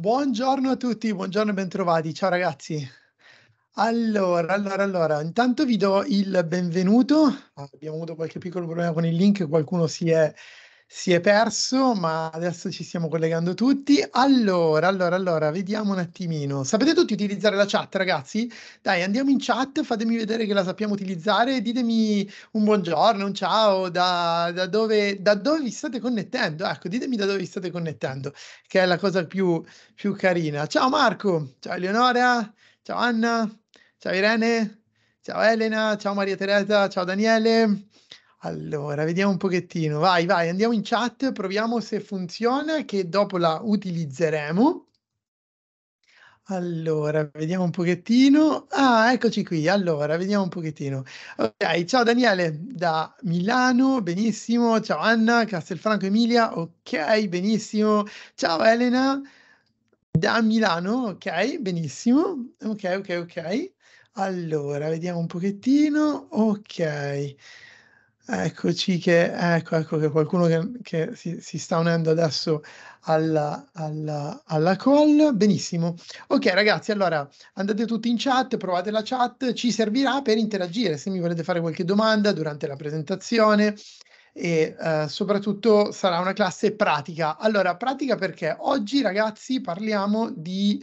Buongiorno a tutti, buongiorno e bentrovati. Ciao ragazzi. Allora, allora, allora, intanto vi do il benvenuto. Abbiamo avuto qualche piccolo problema con il link, qualcuno si è si è perso, ma adesso ci stiamo collegando tutti. Allora, allora, allora, vediamo un attimino. Sapete tutti utilizzare la chat, ragazzi? Dai, andiamo in chat, fatemi vedere che la sappiamo utilizzare, ditemi un buongiorno, un ciao, da, da, dove, da dove, vi state connettendo. Ecco, ditemi da dove vi state connettendo, che è la cosa più, più carina. Ciao Marco, ciao Eleonora, ciao Anna, ciao Irene, ciao Elena, ciao Maria Teresa, ciao Daniele. Allora, vediamo un pochettino. Vai, vai, andiamo in chat, proviamo se funziona, che dopo la utilizzeremo. Allora, vediamo un pochettino. Ah, eccoci qui. Allora, vediamo un pochettino. Ok, ciao Daniele da Milano, benissimo. Ciao Anna, Castelfranco Emilia, ok, benissimo. Ciao Elena da Milano, ok, benissimo. Ok, ok, ok. Allora, vediamo un pochettino. Ok. Eccoci che, ecco, ecco che qualcuno che, che si, si, sta unendo adesso alla, alla, alla, call. Benissimo. Ok ragazzi, allora andate tutti in chat, provate la chat, ci servirà per interagire se mi volete fare qualche domanda durante la presentazione e eh, soprattutto sarà una classe pratica. Allora, pratica perché oggi ragazzi parliamo di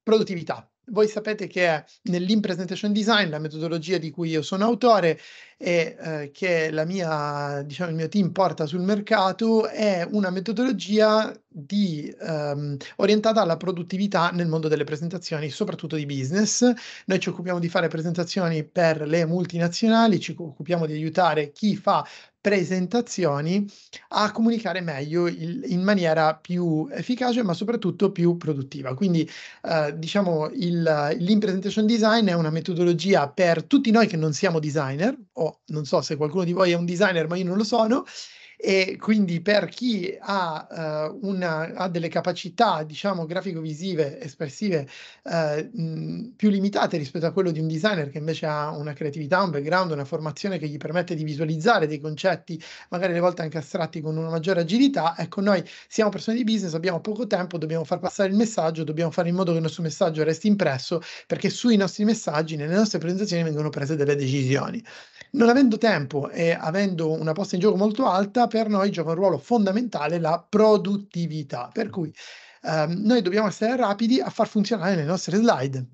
produttività voi sapete che nell'in-presentation design, la metodologia di cui io sono autore e eh, che mia, diciamo, il mio team porta sul mercato, è una metodologia di, ehm, orientata alla produttività nel mondo delle presentazioni, soprattutto di business. Noi ci occupiamo di fare presentazioni per le multinazionali, ci occupiamo di aiutare chi fa presentazioni a comunicare meglio il, in maniera più efficace ma soprattutto più produttiva. Quindi eh, diciamo il, l'impresentation design è una metodologia per tutti noi che non siamo designer o non so se qualcuno di voi è un designer ma io non lo sono e quindi per chi ha, uh, una, ha delle capacità, diciamo, grafico-visive, espressive uh, mh, più limitate rispetto a quello di un designer che invece ha una creatività, un background, una formazione che gli permette di visualizzare dei concetti, magari alle volte anche astratti, con una maggiore agilità, ecco, noi siamo persone di business, abbiamo poco tempo, dobbiamo far passare il messaggio, dobbiamo fare in modo che il nostro messaggio resti impresso, perché sui nostri messaggi, nelle nostre presentazioni vengono prese delle decisioni. Non avendo tempo e avendo una posta in gioco molto alta, per noi gioca un ruolo fondamentale la produttività, per mm. cui ehm, noi dobbiamo essere rapidi a far funzionare le nostre slide.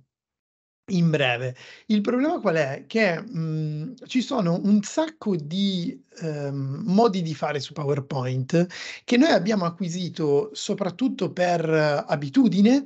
In breve, il problema qual è? Che mh, mm, ci sono un sacco di ehm, modi di fare su PowerPoint che noi abbiamo acquisito soprattutto per eh, abitudine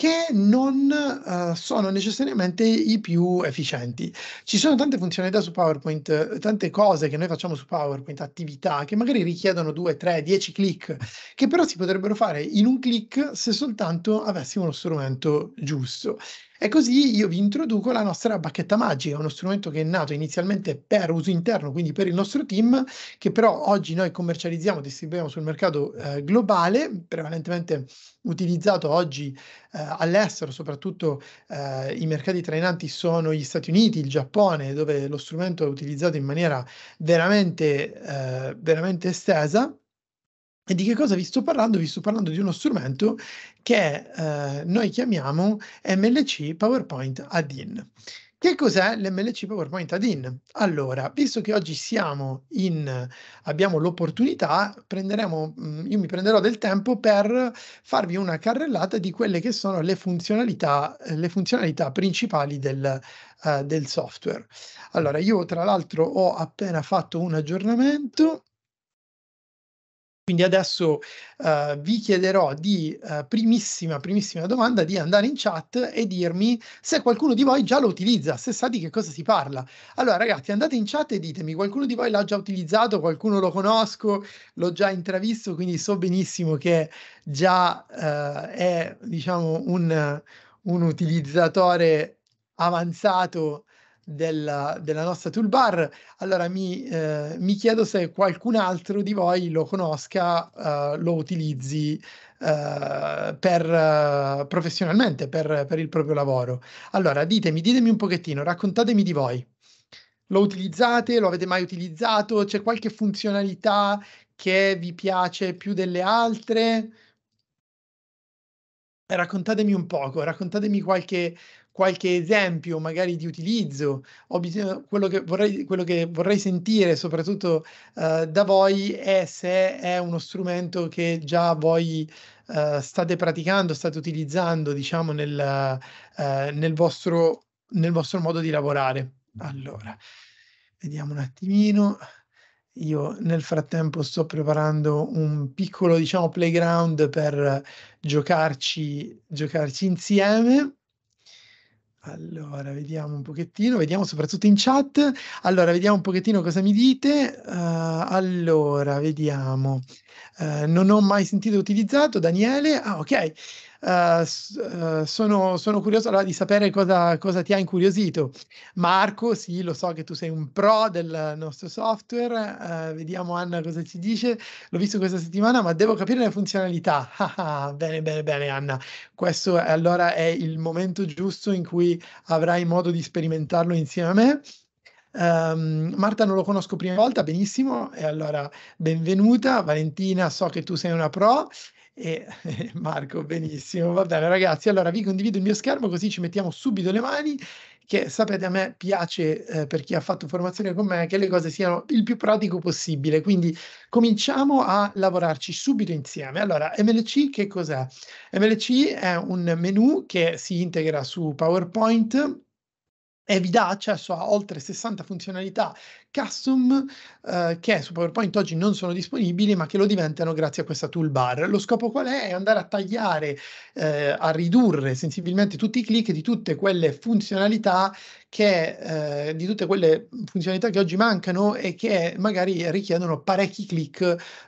che non uh, sono necessariamente i più efficienti. Ci sono tante funzionalità su PowerPoint, eh, tante cose che noi facciamo su PowerPoint, attività che magari richiedono 2, 3, 10 clic, che però si potrebbero fare in un clic se soltanto avessimo lo strumento giusto. E così io vi introduco la nostra bacchetta magica, uno strumento che è nato inizialmente per uso interno, quindi per il nostro team, che però oggi noi commercializziamo, e distribuiamo sul mercato eh, globale, prevalentemente utilizzato oggi eh, all'estero, soprattutto eh, i mercati trainanti sono gli Stati Uniti, il Giappone, dove lo strumento è utilizzato in maniera veramente, eh, veramente estesa. E di che cosa vi sto parlando? Vi sto parlando di uno strumento che eh, noi chiamiamo MLC PowerPoint Add-in. Che cos'è l'MLC PowerPoint Add-in? Allora, visto che oggi siamo in, abbiamo l'opportunità, mm, io mi prenderò del tempo per farvi una carrellata di quelle che sono le funzionalità, le funzionalità principali del, uh, del software. Allora, io tra l'altro ho appena fatto un aggiornamento quindi adesso uh, vi chiederò di uh, primissima, primissima domanda di andare in chat e dirmi se qualcuno di voi già lo utilizza, se sa di che cosa si parla. Allora ragazzi andate in chat e ditemi qualcuno di voi l'ha già utilizzato, qualcuno lo conosco, l'ho già intravisto, quindi so benissimo che già uh, è diciamo un, un utilizzatore avanzato della, della nostra toolbar, allora mi, eh, mi, chiedo se qualcun altro di voi lo conosca, eh, lo utilizzi Uh, per, uh, professionalmente, per, per, il proprio lavoro. Allora, ditemi, ditemi un pochettino, raccontatemi di voi. Lo utilizzate? Lo avete mai utilizzato? C'è qualche funzionalità che vi piace più delle altre? Raccontatemi un poco, raccontatemi qualche, qualche esempio magari di utilizzo, bisogno, quello, che vorrei, quello, che vorrei, sentire soprattutto uh, da voi è se è uno strumento che già voi uh, state praticando, state utilizzando diciamo nel, uh, nel, vostro, nel vostro modo di lavorare. Allora, vediamo un attimino. Io nel frattempo sto preparando un piccolo, diciamo, playground per giocarci, giocarci insieme. Allora, vediamo un pochettino, vediamo soprattutto in chat. Allora, vediamo un pochettino cosa mi dite. Uh, allora, vediamo. Uh, non ho mai sentito utilizzato, Daniele. Ah, ok. Uh, sono, sono, curioso allora, di sapere cosa, cosa, ti ha incuriosito. Marco, sì, lo so che tu sei un pro del nostro software, uh, vediamo Anna cosa ci dice. L'ho visto questa settimana, ma devo capire le funzionalità. Ah, ah, bene, bene, bene Anna. Questo è, allora è il momento giusto in cui avrai modo di sperimentarlo insieme a me. Um, Marta non lo conosco prima volta, benissimo, e allora benvenuta. Valentina, so che tu sei una pro e Marco, benissimo. Va bene, ragazzi. Allora vi condivido il mio schermo così ci mettiamo subito le mani. Che sapete, a me piace eh, per chi ha fatto formazione con me che le cose siano il più pratico possibile. Quindi cominciamo a lavorarci subito insieme. Allora, MLC che cos'è? MLC è un menu che si integra su PowerPoint e vi dà accesso a oltre 60 funzionalità custom eh, che su PowerPoint oggi non sono disponibili ma che lo diventano grazie a questa toolbar. Lo scopo qual è? È andare a tagliare, eh, a ridurre sensibilmente tutti i click di tutte quelle funzionalità che, eh, di tutte quelle funzionalità che oggi mancano e che magari richiedono parecchi click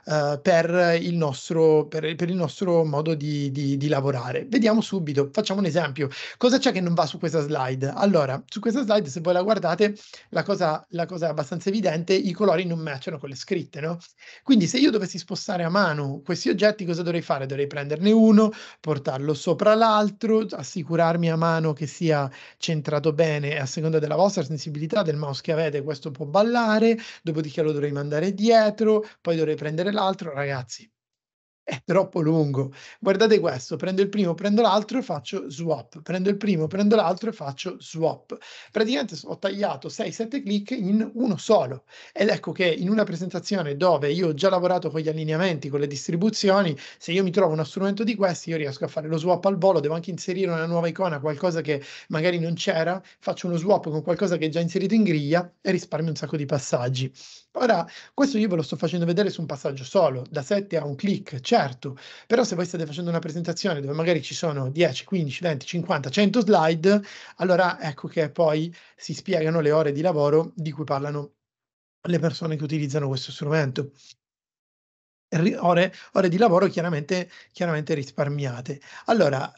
eh, per, il nostro, per, per, il nostro, modo di, di, di, lavorare. Vediamo subito, facciamo un esempio. Cosa c'è che non va su questa slide? Allora, su questa slide, se voi la guardate, la cosa, la cosa abbastanza abbastanza evidente, i colori non matchano con le scritte, no? Quindi se io dovessi spostare a mano questi oggetti, cosa dovrei fare? Dovrei prenderne uno, portarlo sopra l'altro, assicurarmi a mano che sia centrato bene e a seconda della vostra sensibilità del mouse che avete, questo può ballare, dopodiché lo dovrei mandare dietro, poi dovrei prendere l'altro, ragazzi è troppo lungo. Guardate questo, prendo il primo, prendo l'altro e faccio swap, prendo il primo, prendo l'altro e faccio swap. Praticamente ho tagliato 6-7 clic in uno solo ed ecco che in una presentazione dove io ho già lavorato con gli allineamenti, con le distribuzioni, se io mi trovo uno strumento di questi io riesco a fare lo swap al volo, devo anche inserire una nuova icona, qualcosa che magari non c'era, faccio uno swap con qualcosa che è già inserito in griglia e risparmio un sacco di passaggi. Ora, questo io ve lo sto facendo vedere su un passaggio solo, da 7 a un click, certo, però se voi state facendo una presentazione dove magari ci sono 10, 15, 20, 50, 100 slide, allora ecco che poi si spiegano le ore di lavoro di cui parlano le persone che utilizzano questo strumento. Ore, ore, di lavoro chiaramente, chiaramente risparmiate. Allora,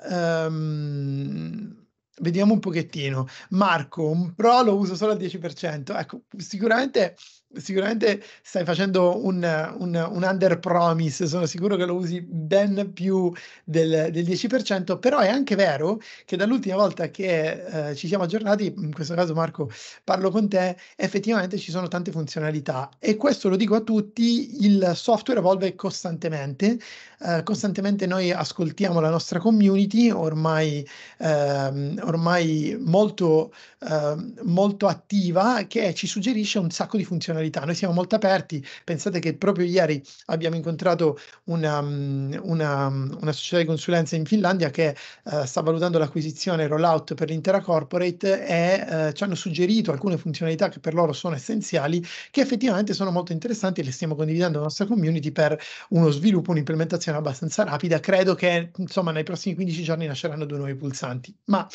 um, vediamo un pochettino. Marco, un pro lo uso solo al 10%. Ecco, sicuramente sicuramente stai facendo un, un, un, under promise, sono sicuro che lo usi ben più del, del 10%, però è anche vero che dall'ultima volta che eh, ci siamo aggiornati, in questo caso Marco parlo con te, effettivamente ci sono tante funzionalità e questo lo dico a tutti, il software evolve costantemente, eh, costantemente noi ascoltiamo la nostra community, ormai, eh, ormai molto, ehm, molto attiva, che ci suggerisce un sacco di funzionalità novità. Noi siamo molto aperti, pensate che proprio ieri abbiamo incontrato una, mm, una, mm, una società di consulenza in Finlandia che uh, sta valutando l'acquisizione e rollout per l'intera corporate e uh, ci hanno suggerito alcune funzionalità che per loro sono essenziali, che effettivamente sono molto interessanti e le stiamo condividendo alla nostra community per uno sviluppo, un'implementazione abbastanza rapida. Credo che insomma nei prossimi 15 giorni nasceranno due nuovi pulsanti. Ma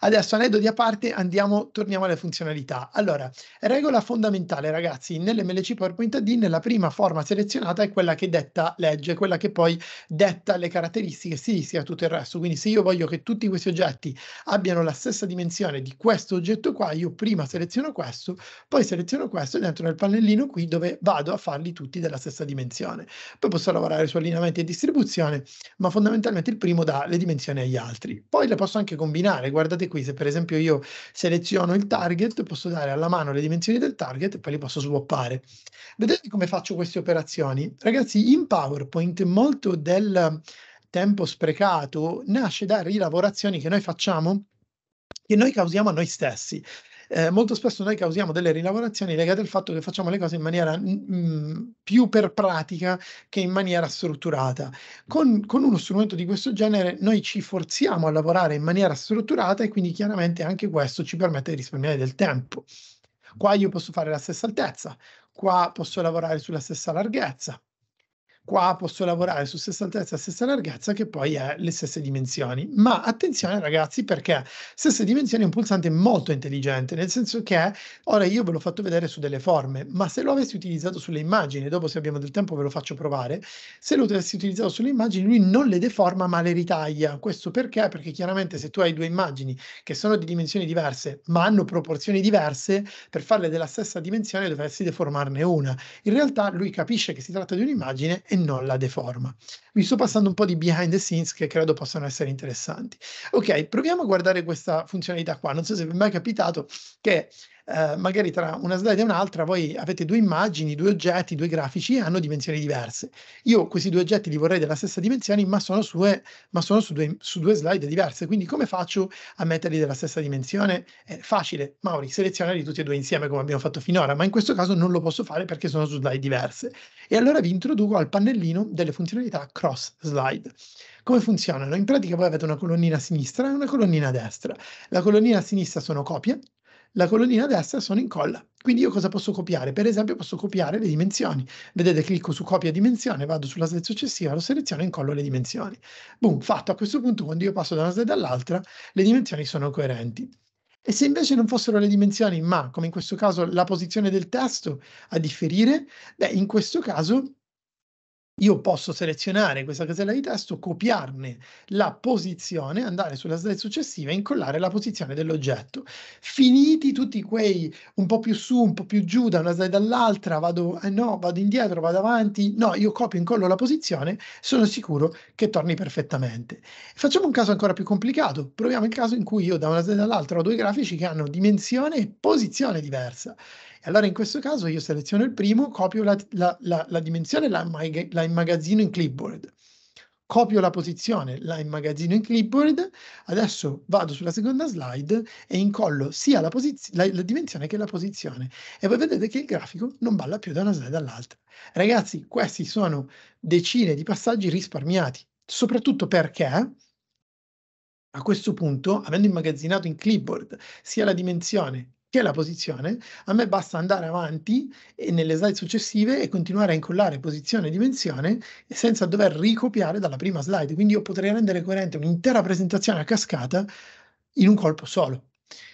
adesso aneddoti a parte, andiamo, torniamo alle funzionalità. Allora, regola fondamentale, ragazzi ragazzi, nell'MLC PowerPoint AD nella prima forma selezionata è quella che detta legge, quella che poi detta le caratteristiche stilistiche a tutto il resto. Quindi se io voglio che tutti questi oggetti abbiano la stessa dimensione di questo oggetto qua, io prima seleziono questo, poi seleziono questo dentro nel pannellino qui dove vado a farli tutti della stessa dimensione. Poi posso lavorare su allineamenti e distribuzione, ma fondamentalmente il primo dà le dimensioni agli altri. Poi le posso anche combinare, guardate qui, se per esempio io seleziono il target, posso dare alla mano le dimensioni del target e poi li posso svuotare swappare. Vedete come faccio queste operazioni? Ragazzi, in PowerPoint molto del tempo sprecato nasce da rilavorazioni che noi facciamo, che noi causiamo a noi stessi. Eh, molto spesso noi causiamo delle rilavorazioni legate al fatto che facciamo le cose in maniera mh, mm, mm, più per pratica che in maniera strutturata. Con, con, uno strumento di questo genere noi ci forziamo a lavorare in maniera strutturata e quindi chiaramente anche questo ci permette di risparmiare del tempo. Qua io posso fare la stessa altezza, qua posso lavorare sulla stessa larghezza, qua posso lavorare su 60 altezza, stessa larghezza, che poi è le stesse dimensioni. Ma attenzione ragazzi, perché stesse dimensioni è un pulsante molto intelligente, nel senso che ora io ve l'ho fatto vedere su delle forme, ma se lo avessi utilizzato sulle immagini, dopo se abbiamo del tempo ve lo faccio provare, se lo avessi utilizzato sulle immagini lui non le deforma ma le ritaglia. Questo perché? Perché chiaramente se tu hai due immagini che sono di dimensioni diverse, ma hanno proporzioni diverse, per farle della stessa dimensione dovresti deformarne una. In realtà lui capisce che si tratta di un'immagine e non la deforma. Vi sto passando un po' di behind the scenes che credo possano essere interessanti. Ok, proviamo a guardare questa funzionalità qua. Non so se vi è mai capitato che eh, magari tra una slide e un'altra voi avete due immagini, due oggetti, due grafici e hanno dimensioni diverse. Io questi due oggetti li vorrei della stessa dimensione, ma sono, sue, ma sono su, due, su, due, slide diverse. Quindi come faccio a metterli della stessa dimensione? È facile, Mauri, selezionali tutti e due insieme come abbiamo fatto finora, ma in questo caso non lo posso fare perché sono su slide diverse. E allora vi introduco al pannellino delle funzionalità cross slide. Come funzionano? In pratica voi avete una colonnina a sinistra e una colonnina a destra. La colonnina a sinistra sono copie, la colonnina destra sono in colla. Quindi io cosa posso copiare? Per esempio posso copiare le dimensioni. Vedete, clicco su copia dimensione, vado sulla slide successiva, lo seleziono e incollo le dimensioni. Boom, fatto. A questo punto quando io passo da una slide all'altra, le dimensioni sono coerenti. E se invece non fossero le dimensioni, ma come in questo caso la posizione del testo a differire, beh, in questo caso io posso selezionare questa casella di testo, copiarne la posizione, andare sulla slide successiva e incollare la posizione dell'oggetto. Finiti tutti quei un po' più su, un po' più giù da una slide all'altra, vado, eh no, vado indietro, vado avanti, no, io copio e incollo la posizione, sono sicuro che torni perfettamente. Facciamo un caso ancora più complicato, proviamo il caso in cui io da una slide all'altra ho due grafici che hanno dimensione e posizione diversa allora in questo caso io seleziono il primo, copio la, la, la, la dimensione, la, la immagazzino in clipboard. Copio la posizione, la immagazzino in clipboard, adesso vado sulla seconda slide e incollo sia la, la dimensione che la posizione. E voi vedete che il grafico non balla più da una slide all'altra. Ragazzi, questi sono decine di passaggi risparmiati, soprattutto perché a questo punto, avendo immagazzinato in clipboard sia la dimensione che è la posizione, a me basta andare avanti e nelle slide successive e continuare a incollare posizione e dimensione senza dover ricopiare dalla prima slide. Quindi io potrei rendere coerente un'intera presentazione a cascata in un colpo solo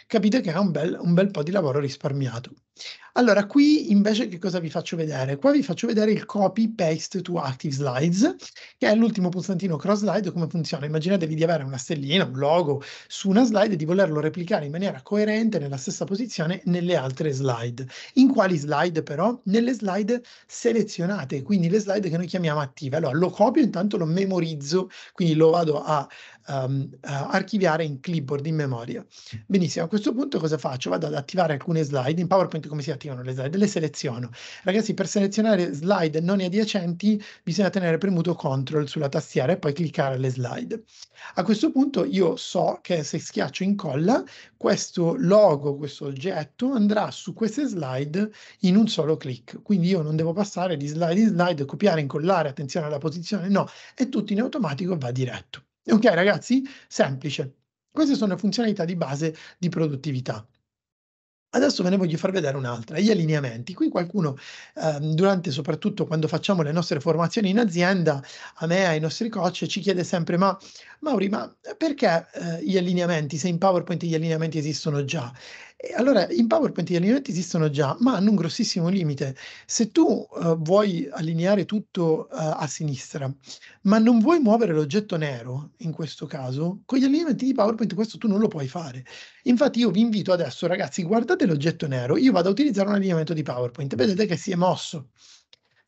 capite che è un bel, un bel po' di lavoro risparmiato. Allora, qui invece che cosa vi faccio vedere? Qua vi faccio vedere il copy paste to active slides, che è l'ultimo pulsantino cross slide, come funziona. Immaginatevi di avere una stellina, un logo su una slide e di volerlo replicare in maniera coerente nella stessa posizione nelle altre slide. In quali slide però? Nelle slide selezionate, quindi le slide che noi chiamiamo attive. Allora, lo copio intanto lo memorizzo, quindi lo vado a um, archiviare in clipboard in memoria. Benissimo, a questo punto cosa faccio? Vado ad attivare alcune slide, in PowerPoint come si attivano le slide? Le seleziono. Ragazzi, per selezionare slide non adiacenti bisogna tenere premuto CTRL sulla tastiera e poi cliccare alle slide. A questo punto io so che se schiaccio incolla, questo logo, questo oggetto andrà su queste slide in un solo clic. Quindi io non devo passare di slide in slide, copiare, incollare, attenzione alla posizione, no, è tutto in automatico e va diretto. Ok ragazzi? Semplice. Queste sono le funzionalità di base di produttività. Adesso ve ne voglio far vedere un'altra, gli allineamenti. Qui qualcuno, eh, durante, soprattutto quando facciamo le nostre formazioni in azienda, a me, ai nostri coach, ci chiede sempre, ma Mauri, ma perché eh, gli allineamenti, se in PowerPoint gli allineamenti esistono già? allora in PowerPoint gli allineamenti esistono già, ma hanno un grossissimo limite. Se tu uh, vuoi allineare tutto uh, a sinistra, ma non vuoi muovere l'oggetto nero, in questo caso, con gli allineamenti di PowerPoint questo tu non lo puoi fare. Infatti io vi invito adesso, ragazzi, guardate l'oggetto nero, io vado a utilizzare un allineamento di PowerPoint, vedete che si è mosso.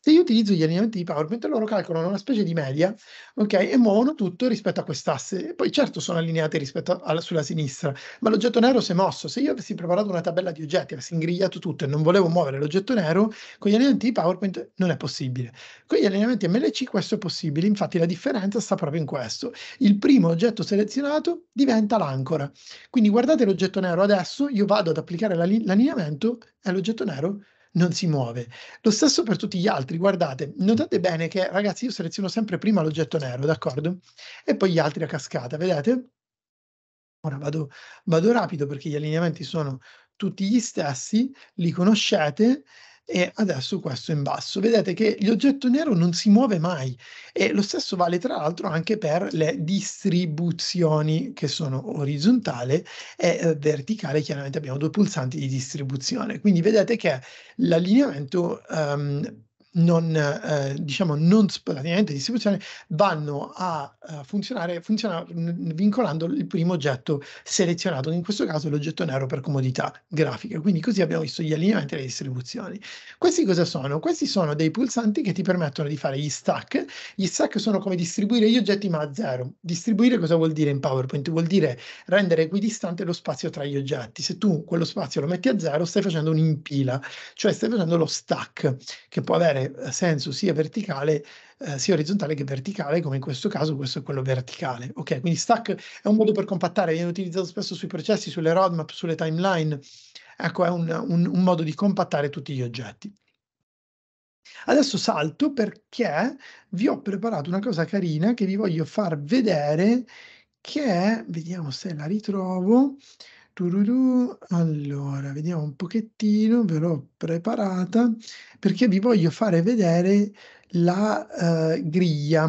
Se io utilizzo gli allineamenti di PowerPoint, loro calcolano una specie di media, ok? E muovono tutto rispetto a quest'asse. E poi certo sono allineate rispetto alla, sulla sinistra, ma l'oggetto nero si è mosso. Se io avessi preparato una tabella di oggetti, avessi ingrigliato tutto e non volevo muovere l'oggetto nero, con gli allineamenti di PowerPoint non è possibile. Con gli allineamenti MLC questo è possibile, infatti la differenza sta proprio in questo. Il primo oggetto selezionato diventa l'ancora. Quindi guardate l'oggetto nero adesso, io vado ad applicare l'allineamento e l'oggetto nero non si muove. Lo stesso per tutti gli altri, guardate, notate bene che ragazzi io seleziono sempre prima l'oggetto nero, d'accordo? E poi gli altri a cascata, vedete? Ora vado, vado rapido perché gli allineamenti sono tutti gli stessi, li conoscete e adesso questo in basso. Vedete che l'oggetto nero non si muove mai e lo stesso vale tra l'altro anche per le distribuzioni che sono orizzontale e eh, verticale, chiaramente abbiamo due pulsanti di distribuzione. Quindi vedete che l'allineamento ehm, non, eh, diciamo, non praticamente distribuzione, vanno a, a eh, funzionare, funziona, vincolando il primo oggetto selezionato, in questo caso l'oggetto nero per comodità grafica. Quindi così abbiamo visto gli allineamenti e le distribuzioni. Questi cosa sono? Questi sono dei pulsanti che ti permettono di fare gli stack. Gli stack sono come distribuire gli oggetti ma a zero. Distribuire cosa vuol dire in PowerPoint? Vuol dire rendere equidistante lo spazio tra gli oggetti. Se tu quello spazio lo metti a zero, stai facendo un'impila, cioè stai facendo lo stack che può avere eh, senso sia verticale, eh, sia orizzontale che verticale, come in questo caso questo è quello verticale. Ok, quindi stack è un modo per compattare, viene utilizzato spesso sui processi, sulle roadmap, sulle timeline. Ecco, è un, un, un modo di compattare tutti gli oggetti. Adesso salto perché vi ho preparato una cosa carina che vi voglio far vedere che è, vediamo se la ritrovo, Tururù. Allora, vediamo un pochettino, ve l'ho preparata perché vi voglio fare vedere la uh, griglia.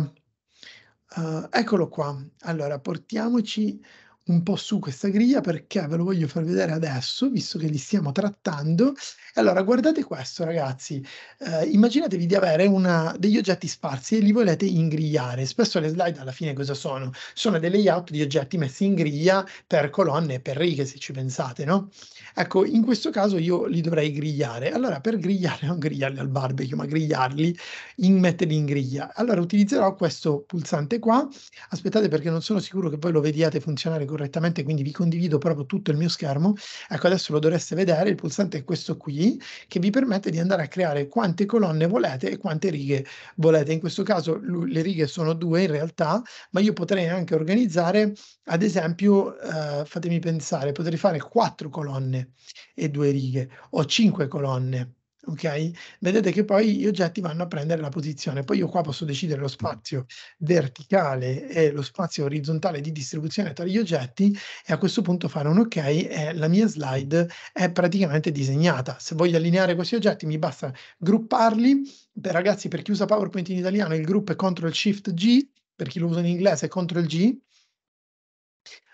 Uh, eccolo qua. Allora, portiamoci un po' su questa griglia perché ve lo voglio far vedere adesso, visto che li stiamo trattando. Allora, guardate questo, ragazzi. Eh, immaginatevi di avere una, degli oggetti sparsi e li volete ingrigliare. Spesso le slide alla fine cosa sono? Sono dei layout di oggetti messi in griglia per colonne e per righe, se ci pensate, no? Ecco, in questo caso io li dovrei grigliare. Allora, per grigliare, non grigliarli al barbecue, ma grigliarli, in, metterli in griglia. Allora, utilizzerò questo pulsante qua. Aspettate perché non sono sicuro che voi lo vediate funzionare correttamente, quindi vi condivido proprio tutto il mio schermo. Ecco, adesso lo dovreste vedere, il pulsante è questo qui, che vi permette di andare a creare quante colonne volete e quante righe volete. In questo caso le righe sono due in realtà, ma io potrei anche organizzare, ad esempio, eh, fatemi pensare, potrei fare quattro colonne e due righe o cinque colonne ok? Vedete che poi gli oggetti vanno a prendere la posizione. Poi io qua posso decidere lo spazio verticale e lo spazio orizzontale di distribuzione tra gli oggetti e a questo punto fare un ok e la mia slide è praticamente disegnata. Se voglio allineare questi oggetti mi basta grupparli. Beh, ragazzi, per chi usa PowerPoint in italiano il gruppo è CTRL SHIFT G, per chi lo usa in inglese è CTRL G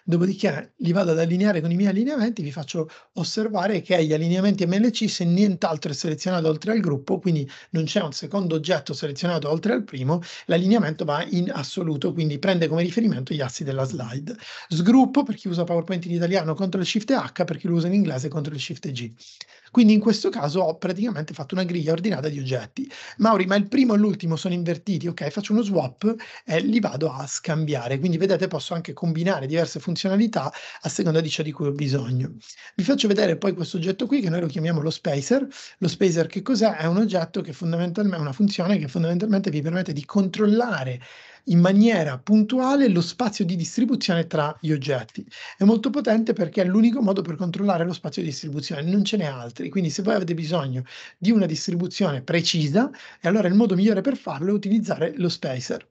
dopodiché li vado ad allineare con i miei allineamenti, vi faccio osservare che gli allineamenti MLC se nient'altro è selezionato oltre al gruppo, quindi non c'è un secondo oggetto selezionato oltre al primo, l'allineamento va in assoluto, quindi prende come riferimento gli assi della slide. Sgruppo per chi usa PowerPoint in italiano, CTRL SHIFT H, per chi lo usa in inglese, CTRL SHIFT G. Quindi in questo caso ho praticamente fatto una griglia ordinata di oggetti. Mauri, ma il primo e l'ultimo sono invertiti, ok, faccio uno swap e li vado a scambiare. Quindi vedete posso anche combinare diverse funzionalità a seconda di ciò di cui ho bisogno. Vi faccio vedere poi questo oggetto qui che noi lo chiamiamo lo spacer. Lo spacer che cos'è? È un oggetto che fondamentalmente, una funzione che fondamentalmente vi permette di controllare in maniera puntuale lo spazio di distribuzione tra gli oggetti. È molto potente perché è l'unico modo per controllare lo spazio di distribuzione, non ce n'è altri. Quindi se voi avete bisogno di una distribuzione precisa, allora il modo migliore per farlo è utilizzare lo spacer.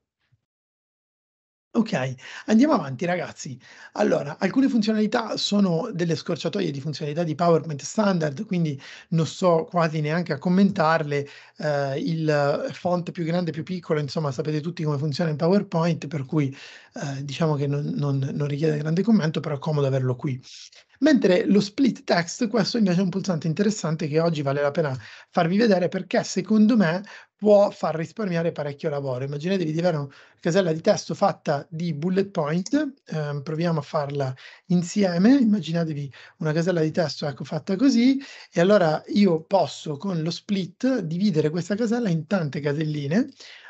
Ok, andiamo avanti ragazzi. Allora, alcune funzionalità sono delle scorciatoie di funzionalità di PowerPoint standard, quindi non sto quasi neanche a commentarle, eh, il font più grande, più piccolo, insomma sapete tutti come funziona in PowerPoint, per cui eh, diciamo che non, non, non richiede grande commento, però è comodo averlo qui. Mentre lo split text, questo invece è un pulsante interessante che oggi vale la pena farvi vedere perché secondo me può far risparmiare parecchio lavoro. Immaginatevi di avere una casella di testo fatta di bullet point, eh, proviamo a farla insieme, immaginatevi una casella di testo ecco, fatta così e allora io posso con lo split dividere questa casella in tante caselline,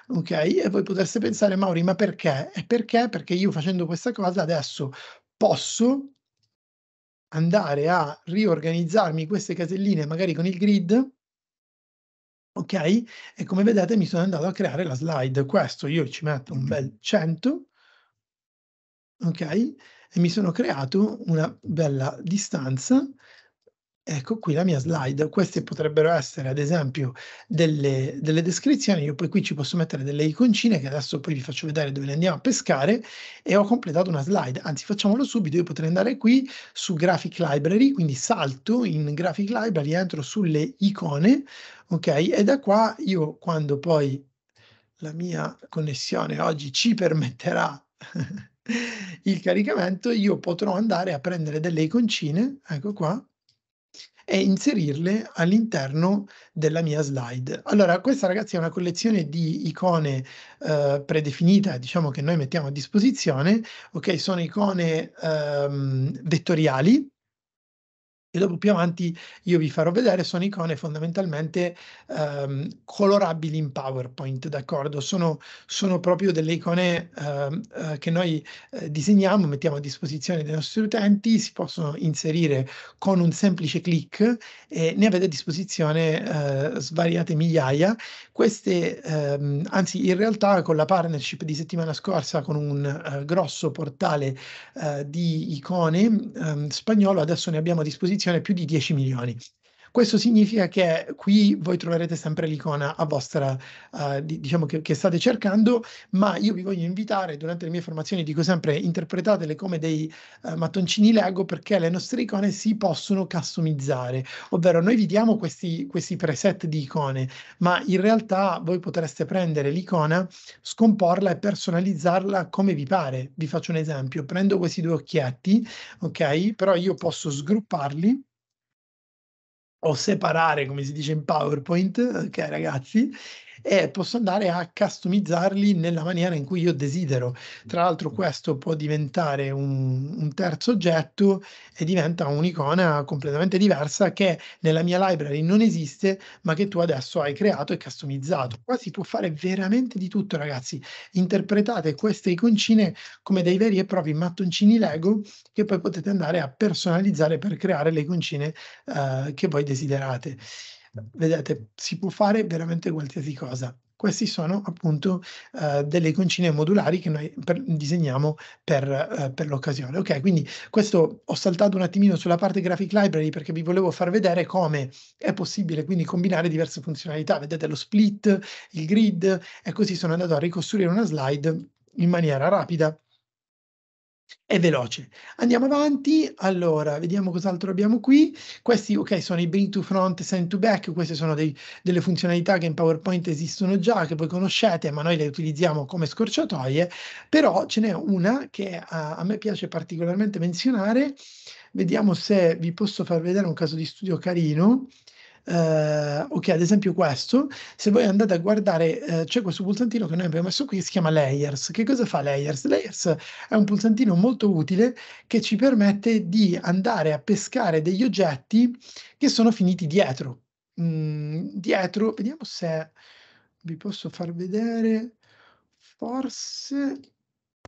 ok? E voi potreste pensare Mauri, ma perché? E perché? Perché io facendo questa cosa adesso posso andare a riorganizzarmi queste caselline magari con il grid, ok? E come vedete mi sono andato a creare la slide, questo io ci metto un bel 100, ok? E mi sono creato una bella distanza Ecco qui la mia slide, queste potrebbero essere ad esempio delle, delle, descrizioni, io poi qui ci posso mettere delle iconcine che adesso poi vi faccio vedere dove le andiamo a pescare e ho completato una slide, anzi facciamolo subito, io potrei andare qui su Graphic Library, quindi salto in Graphic Library, entro sulle icone, ok? E da qua io quando poi la mia connessione oggi ci permetterà il caricamento, io potrò andare a prendere delle iconcine, ecco qua, e inserirle all'interno della mia slide. Allora, questa ragazzi è una collezione di icone eh, predefinita, diciamo che noi mettiamo a disposizione, ok? Sono icone ehm, vettoriali, e dopo più avanti io vi farò vedere, sono icone fondamentalmente ehm, colorabili in PowerPoint, d'accordo? Sono, sono proprio delle icone ehm, eh, che noi eh, disegniamo, mettiamo a disposizione dei nostri utenti, si possono inserire con un semplice clic e ne avete a disposizione eh, svariate migliaia. Queste, ehm, anzi in realtà con la partnership di settimana scorsa con un eh, grosso portale eh, di icone ehm, spagnolo, adesso ne abbiamo a disposizione edizione più di 10 milioni. Questo significa che qui voi troverete sempre l'icona a vostra, uh, di, diciamo che, che, state cercando, ma io vi voglio invitare, durante le mie formazioni dico sempre interpretatele come dei uh, mattoncini Lego perché le nostre icone si possono customizzare, ovvero noi vi diamo questi, questi preset di icone, ma in realtà voi potreste prendere l'icona, scomporla e personalizzarla come vi pare. Vi faccio un esempio, prendo questi due occhietti, ok? Però io posso sgrupparli o separare, come si dice in PowerPoint, eh, ok ragazzi, e posso andare a customizzarli nella maniera in cui io desidero. Tra l'altro questo può diventare un, un terzo oggetto e diventa un'icona completamente diversa che nella mia library non esiste ma che tu adesso hai creato e customizzato. Qua si può fare veramente di tutto ragazzi, interpretate queste iconcine come dei veri e propri mattoncini Lego che poi potete andare a personalizzare per creare le iconcine eh, che voi desiderate. Vedete, si può fare veramente qualsiasi cosa. Questi sono appunto eh, delle iconcine modulari che noi per, disegniamo per, eh, per l'occasione. Ok, quindi questo ho saltato un attimino sulla parte graphic library perché vi volevo far vedere come è possibile quindi combinare diverse funzionalità. Vedete lo split, il grid e così sono andato a ricostruire una slide in maniera rapida è veloce. Andiamo avanti, allora vediamo cos'altro abbiamo qui. Questi, ok, sono i bring to front, send to back, queste sono dei, delle funzionalità che in PowerPoint esistono già, che voi conoscete, ma noi le utilizziamo come scorciatoie, però ce n'è una che a, a me piace particolarmente menzionare, vediamo se vi posso far vedere un caso di studio carino, Uh, ok, ad esempio questo, se voi andate a guardare, uh, c'è questo pulsantino che noi abbiamo messo qui, si chiama Layers. Che cosa fa Layers? Layers è un pulsantino molto utile che ci permette di andare a pescare degli oggetti che sono finiti dietro. Mm, dietro, vediamo se vi posso far vedere, forse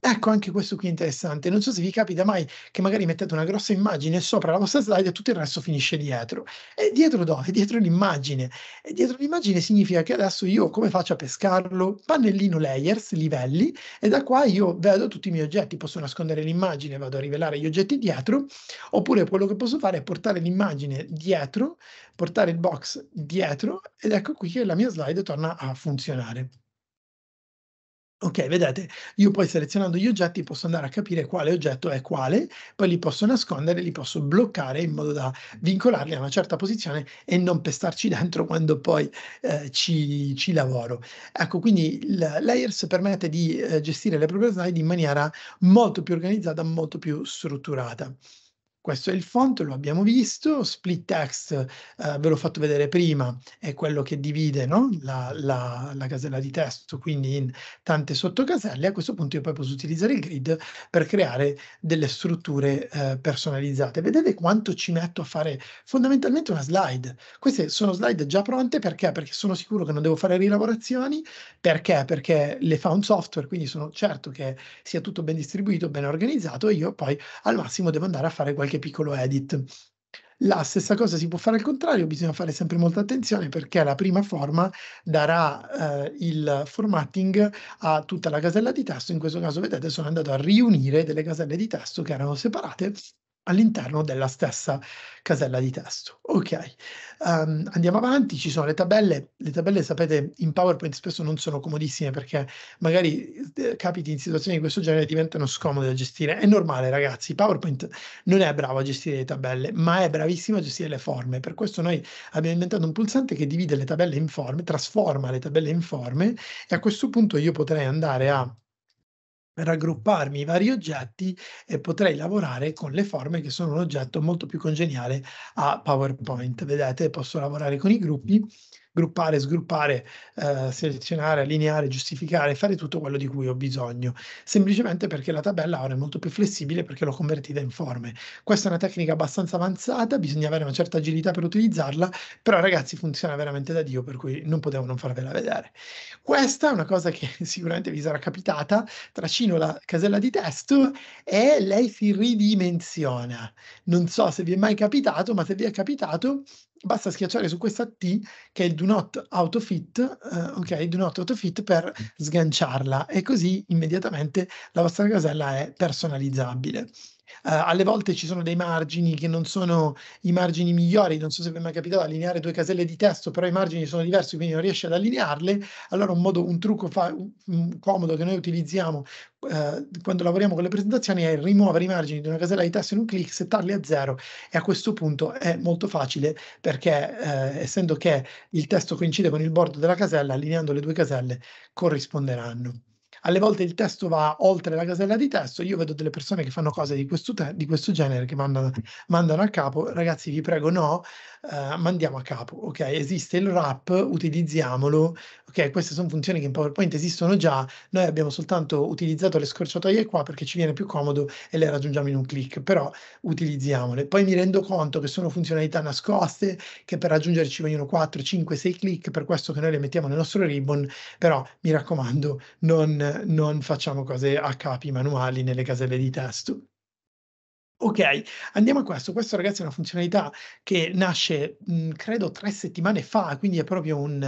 Ecco, anche questo qui è interessante. Non so se vi capita mai che magari mettete una grossa immagine sopra la vostra slide e tutto il resto finisce dietro. E dietro dove? Dietro l'immagine. E dietro l'immagine significa che adesso io come faccio a pescarlo? Pannellino layers, livelli, e da qua io vedo tutti i miei oggetti. Posso nascondere l'immagine, vado a rivelare gli oggetti dietro, oppure quello che posso fare è portare l'immagine dietro, portare il box dietro, ed ecco qui che la mia slide torna a funzionare. Ok, vedete, io poi selezionando gli oggetti posso andare a capire quale oggetto è quale, poi li posso nascondere, li posso bloccare in modo da vincolarli a una certa posizione e non pestarci dentro quando poi eh, ci, ci, lavoro. Ecco, quindi il Layers permette di eh, gestire le proprie slide in maniera molto più organizzata, molto più strutturata. Questo è il font, lo abbiamo visto, split text eh, ve l'ho fatto vedere prima, è quello che divide no? la, la, la, casella di testo, quindi in tante sottocaselle. A questo punto io poi posso utilizzare il grid per creare delle strutture eh, personalizzate. Vedete quanto ci metto a fare fondamentalmente una slide. Queste sono slide già pronte perché? Perché sono sicuro che non devo fare rilavorazioni, perché? Perché le fa un software, quindi sono certo che sia tutto ben distribuito, ben organizzato e io poi al massimo devo andare a fare qualche qualche piccolo edit. La stessa cosa si può fare al contrario, bisogna fare sempre molta attenzione perché la prima forma darà eh, il formatting a tutta la casella di testo, in questo caso vedete sono andato a riunire delle caselle di testo che erano separate all'interno della stessa casella di testo. Ok, um, andiamo avanti, ci sono le tabelle, le tabelle sapete in PowerPoint spesso non sono comodissime perché magari eh, capiti in situazioni di questo genere diventano scomode da gestire, è normale ragazzi, PowerPoint non è bravo a gestire le tabelle ma è bravissimo a gestire le forme, per questo noi abbiamo inventato un pulsante che divide le tabelle in forme, trasforma le tabelle in forme e a questo punto io potrei andare a raggrupparmi i vari oggetti e potrei lavorare con le forme che sono un oggetto molto più congeniale a PowerPoint. Vedete, posso lavorare con i gruppi gruppare, sgruppare, eh, selezionare, allineare, giustificare, fare tutto quello di cui ho bisogno, semplicemente perché la tabella ora è molto più flessibile perché l'ho convertita in forme. Questa è una tecnica abbastanza avanzata, bisogna avere una certa agilità per utilizzarla, però ragazzi funziona veramente da Dio, per cui non potevo non farvela vedere. Questa è una cosa che sicuramente vi sarà capitata, tracino la casella di testo e lei si ridimensiona. Non so se vi è mai capitato, ma se vi è capitato basta schiacciare su questa T che è il do not autofit, eh, ok, do not autofit per sganciarla e così immediatamente la vostra casella è personalizzabile. Eh, alle volte ci sono dei margini che non sono i margini migliori, non so se vi è mai capitato allineare due caselle di testo, però i margini sono diversi, quindi non riesci ad allinearle, allora un, modo, un trucco fa, un comodo che noi utilizziamo eh, quando lavoriamo con le presentazioni è rimuovere i margini di una casella di testo in un clic, settarli a zero e a questo punto è molto facile perché eh, essendo che il testo coincide con il bordo della casella, allineando le due caselle corrisponderanno alle volte il testo va oltre la casella di testo, io vedo delle persone che fanno cose di questo, te- di questo genere, che mandano, mandano, a capo, ragazzi vi prego no, uh, mandiamo a capo, ok? Esiste il wrap, utilizziamolo, ok? Queste sono funzioni che in PowerPoint esistono già, noi abbiamo soltanto utilizzato le scorciatoie qua perché ci viene più comodo e le raggiungiamo in un click, però utilizziamole. Poi mi rendo conto che sono funzionalità nascoste, che per raggiungerci vogliono 4, 5, 6 click, per questo che noi le mettiamo nel nostro ribbon, però mi raccomando non non facciamo cose a capi manuali nelle caselle di testo. Ok, andiamo a questo. Questo ragazzi è una funzionalità che nasce mh, mm, credo tre settimane fa, quindi è proprio un,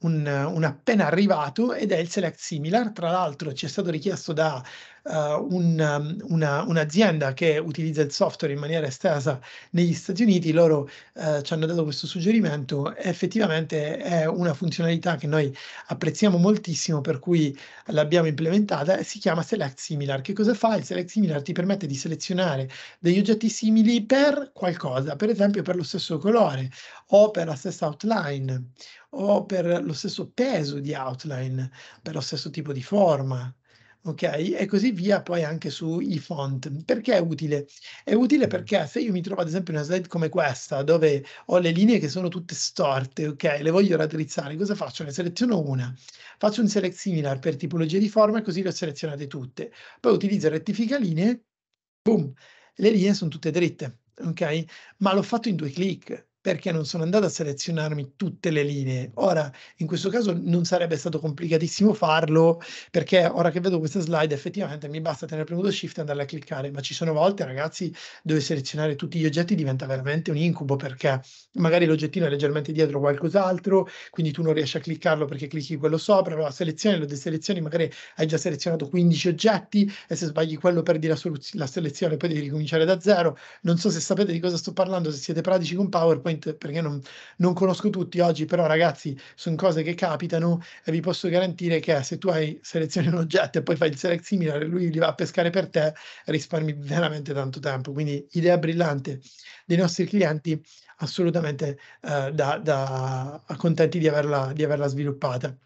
un, un appena arrivato ed è il Select Similar. Tra l'altro ci è stato richiesto da uh, un, um, una, un'azienda che utilizza il software in maniera estesa negli Stati Uniti, loro uh, ci hanno dato questo suggerimento, effettivamente è una funzionalità che noi apprezziamo moltissimo, per cui l'abbiamo implementata, si chiama Select Similar. Che cosa fa? Il Select Similar ti permette di selezionare degli oggetti simili per qualcosa, per esempio per lo stesso colore o per la stessa outline o per lo stesso peso di outline, per lo stesso tipo di forma ok? E così via poi anche sui font. Perché è utile? È utile perché se io mi trovo ad esempio una slide come questa, dove ho le linee che sono tutte storte, ok? Le voglio raddrizzare, cosa faccio? Ne seleziono una, faccio un select similar per tipologia di forma, così le ho selezionate tutte. Poi utilizzo rettifica linee, boom, le linee sono tutte dritte, ok? Ma l'ho fatto in due clic, perché non sono andato a selezionarmi tutte le linee. Ora, in questo caso non sarebbe stato complicatissimo farlo, perché ora che vedo questa slide effettivamente mi basta tenere premuto shift e andare a cliccare, ma ci sono volte, ragazzi, dove selezionare tutti gli oggetti diventa veramente un incubo, perché magari l'oggettino è leggermente dietro qualcos'altro, quindi tu non riesci a cliccarlo perché clicchi quello sopra, la selezioni, lo deselezioni, magari hai già selezionato 15 oggetti e se sbagli quello perdi la, soluz- la selezione, poi devi ricominciare da zero. Non so se sapete di cosa sto parlando, se siete pratici con PowerPoint, veramente perché non, non conosco tutti oggi, però ragazzi, sono cose che capitano e vi posso garantire che se tu hai selezioni un oggetto e poi fai il select similar e lui li va a pescare per te, risparmi veramente tanto tempo. Quindi idea brillante dei nostri clienti, assolutamente eh, da, da, contenti di averla, di averla sviluppata.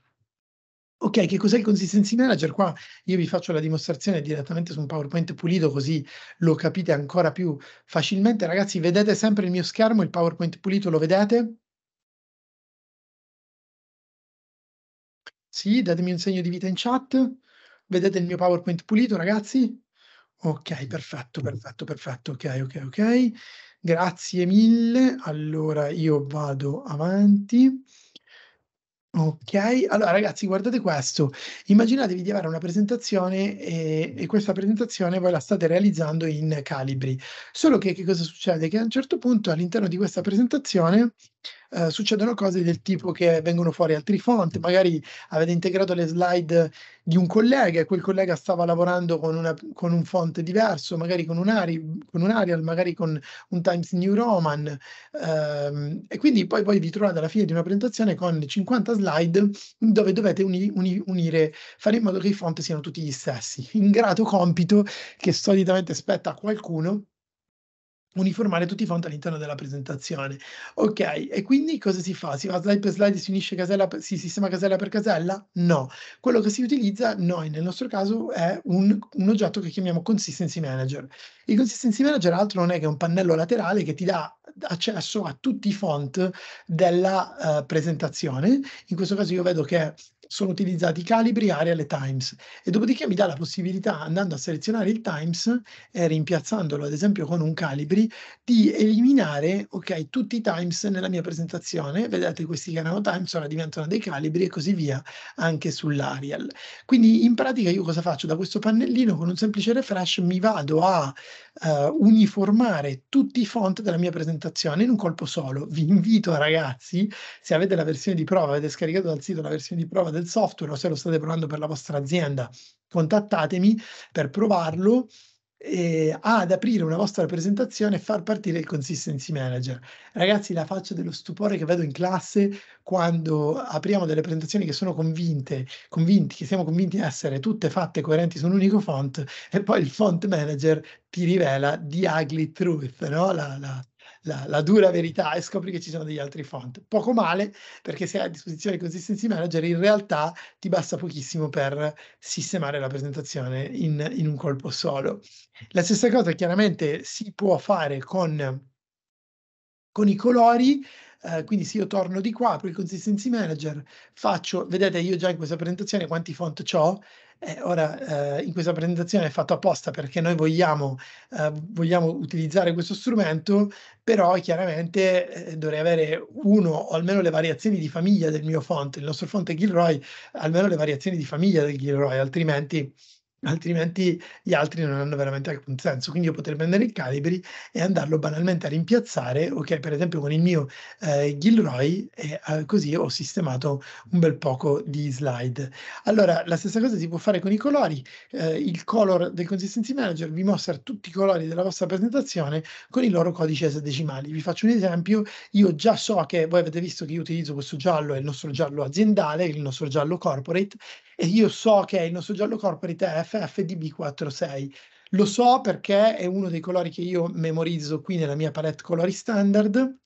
Ok, che cos'è il consistency manager? Qua io vi faccio la dimostrazione direttamente su un PowerPoint pulito così lo capite ancora più facilmente. Ragazzi, vedete sempre il mio schermo, il PowerPoint pulito lo vedete? Sì, datemi un segno di vita in chat. Vedete il mio PowerPoint pulito, ragazzi? Ok, perfetto, perfetto, perfetto. Ok, ok, ok. Grazie mille. Allora io vado avanti. Ok, allora ragazzi, guardate questo. Immaginatevi di avere una presentazione e, e, questa presentazione voi la state realizzando in Calibri. Solo che, che cosa succede? Che a un certo punto all'interno di questa presentazione eh, succedono cose del tipo che vengono fuori altri font, magari avete integrato le slide di un collega e quel collega stava lavorando con, una, con un font diverso, magari con un, Ari, con un, Arial, magari con un Times New Roman ehm, e quindi poi, poi, vi trovate alla fine di una presentazione con 50 slide dove dovete uni, uni, unire, fare in modo che i font siano tutti gli stessi. Ingrato compito che solitamente spetta a qualcuno uniformare tutti i font all'interno della presentazione. Ok, e quindi cosa si fa? Si va slide per slide, si unisce casella, per, si sistema casella per casella? No. Quello che si utilizza, noi nel nostro caso, è un, un oggetto che chiamiamo Consistency Manager. Il Consistency Manager altro non è che un pannello laterale che ti dà accesso a tutti i font della uh, presentazione. In questo caso io vedo che sono utilizzati i calibri Arial e Times e dopodiché mi dà la possibilità andando a selezionare il Times e rimpiazzandolo ad esempio con un calibri di eliminare ok tutti i Times nella mia presentazione vedete questi che erano Times ora diventano dei calibri e così via anche sull'Arial quindi in pratica io cosa faccio da questo pannellino con un semplice refresh mi vado a uh, uniformare tutti i font della mia presentazione in un colpo solo vi invito ragazzi se avete la versione di prova avete scaricato dal sito la versione di prova del del software o se lo state provando per la vostra azienda, contattatemi per provarlo eh, ad aprire una vostra presentazione e far partire il consistency manager. Ragazzi, la faccia dello stupore che vedo in classe quando apriamo delle presentazioni che sono convinte, convinti, che siamo convinti di essere tutte fatte coerenti su un unico font e poi il font manager ti rivela the ugly truth, no? la, la, la, la, dura verità e scopri che ci sono degli altri font. Poco male perché se hai a disposizione il Consistency Manager in realtà ti basta pochissimo per sistemare la presentazione in, in un colpo solo. La stessa cosa chiaramente si può fare con, con i colori, Uh, quindi se io torno di qua, apro il Consistency Manager, faccio, vedete io già in questa presentazione quanti font ho eh, ora, eh, in questa presentazione è fatto apposta perché noi vogliamo, eh, vogliamo utilizzare questo strumento, però chiaramente eh, dovrei avere uno o almeno le variazioni di famiglia del mio font. Il nostro font è Gilroy, almeno le variazioni di famiglia del Gilroy, altrimenti altrimenti gli altri non hanno veramente alcun senso. Quindi io potrei prendere il Calibri e andarlo banalmente a rimpiazzare, ok, per esempio con il mio eh, Gilroy, e eh, così ho sistemato un bel poco di slide. Allora, la stessa cosa si può fare con i colori. Eh, il color del Consistency Manager vi mostra tutti i colori della vostra presentazione con i loro codici esadecimali. Vi faccio un esempio, io già so che voi avete visto che io utilizzo questo giallo, è il nostro giallo aziendale, il nostro giallo corporate, e io so che è il nostro giallo corporate FFDB46. Lo so perché è uno dei colori che io memorizzo qui nella mia palette colori standard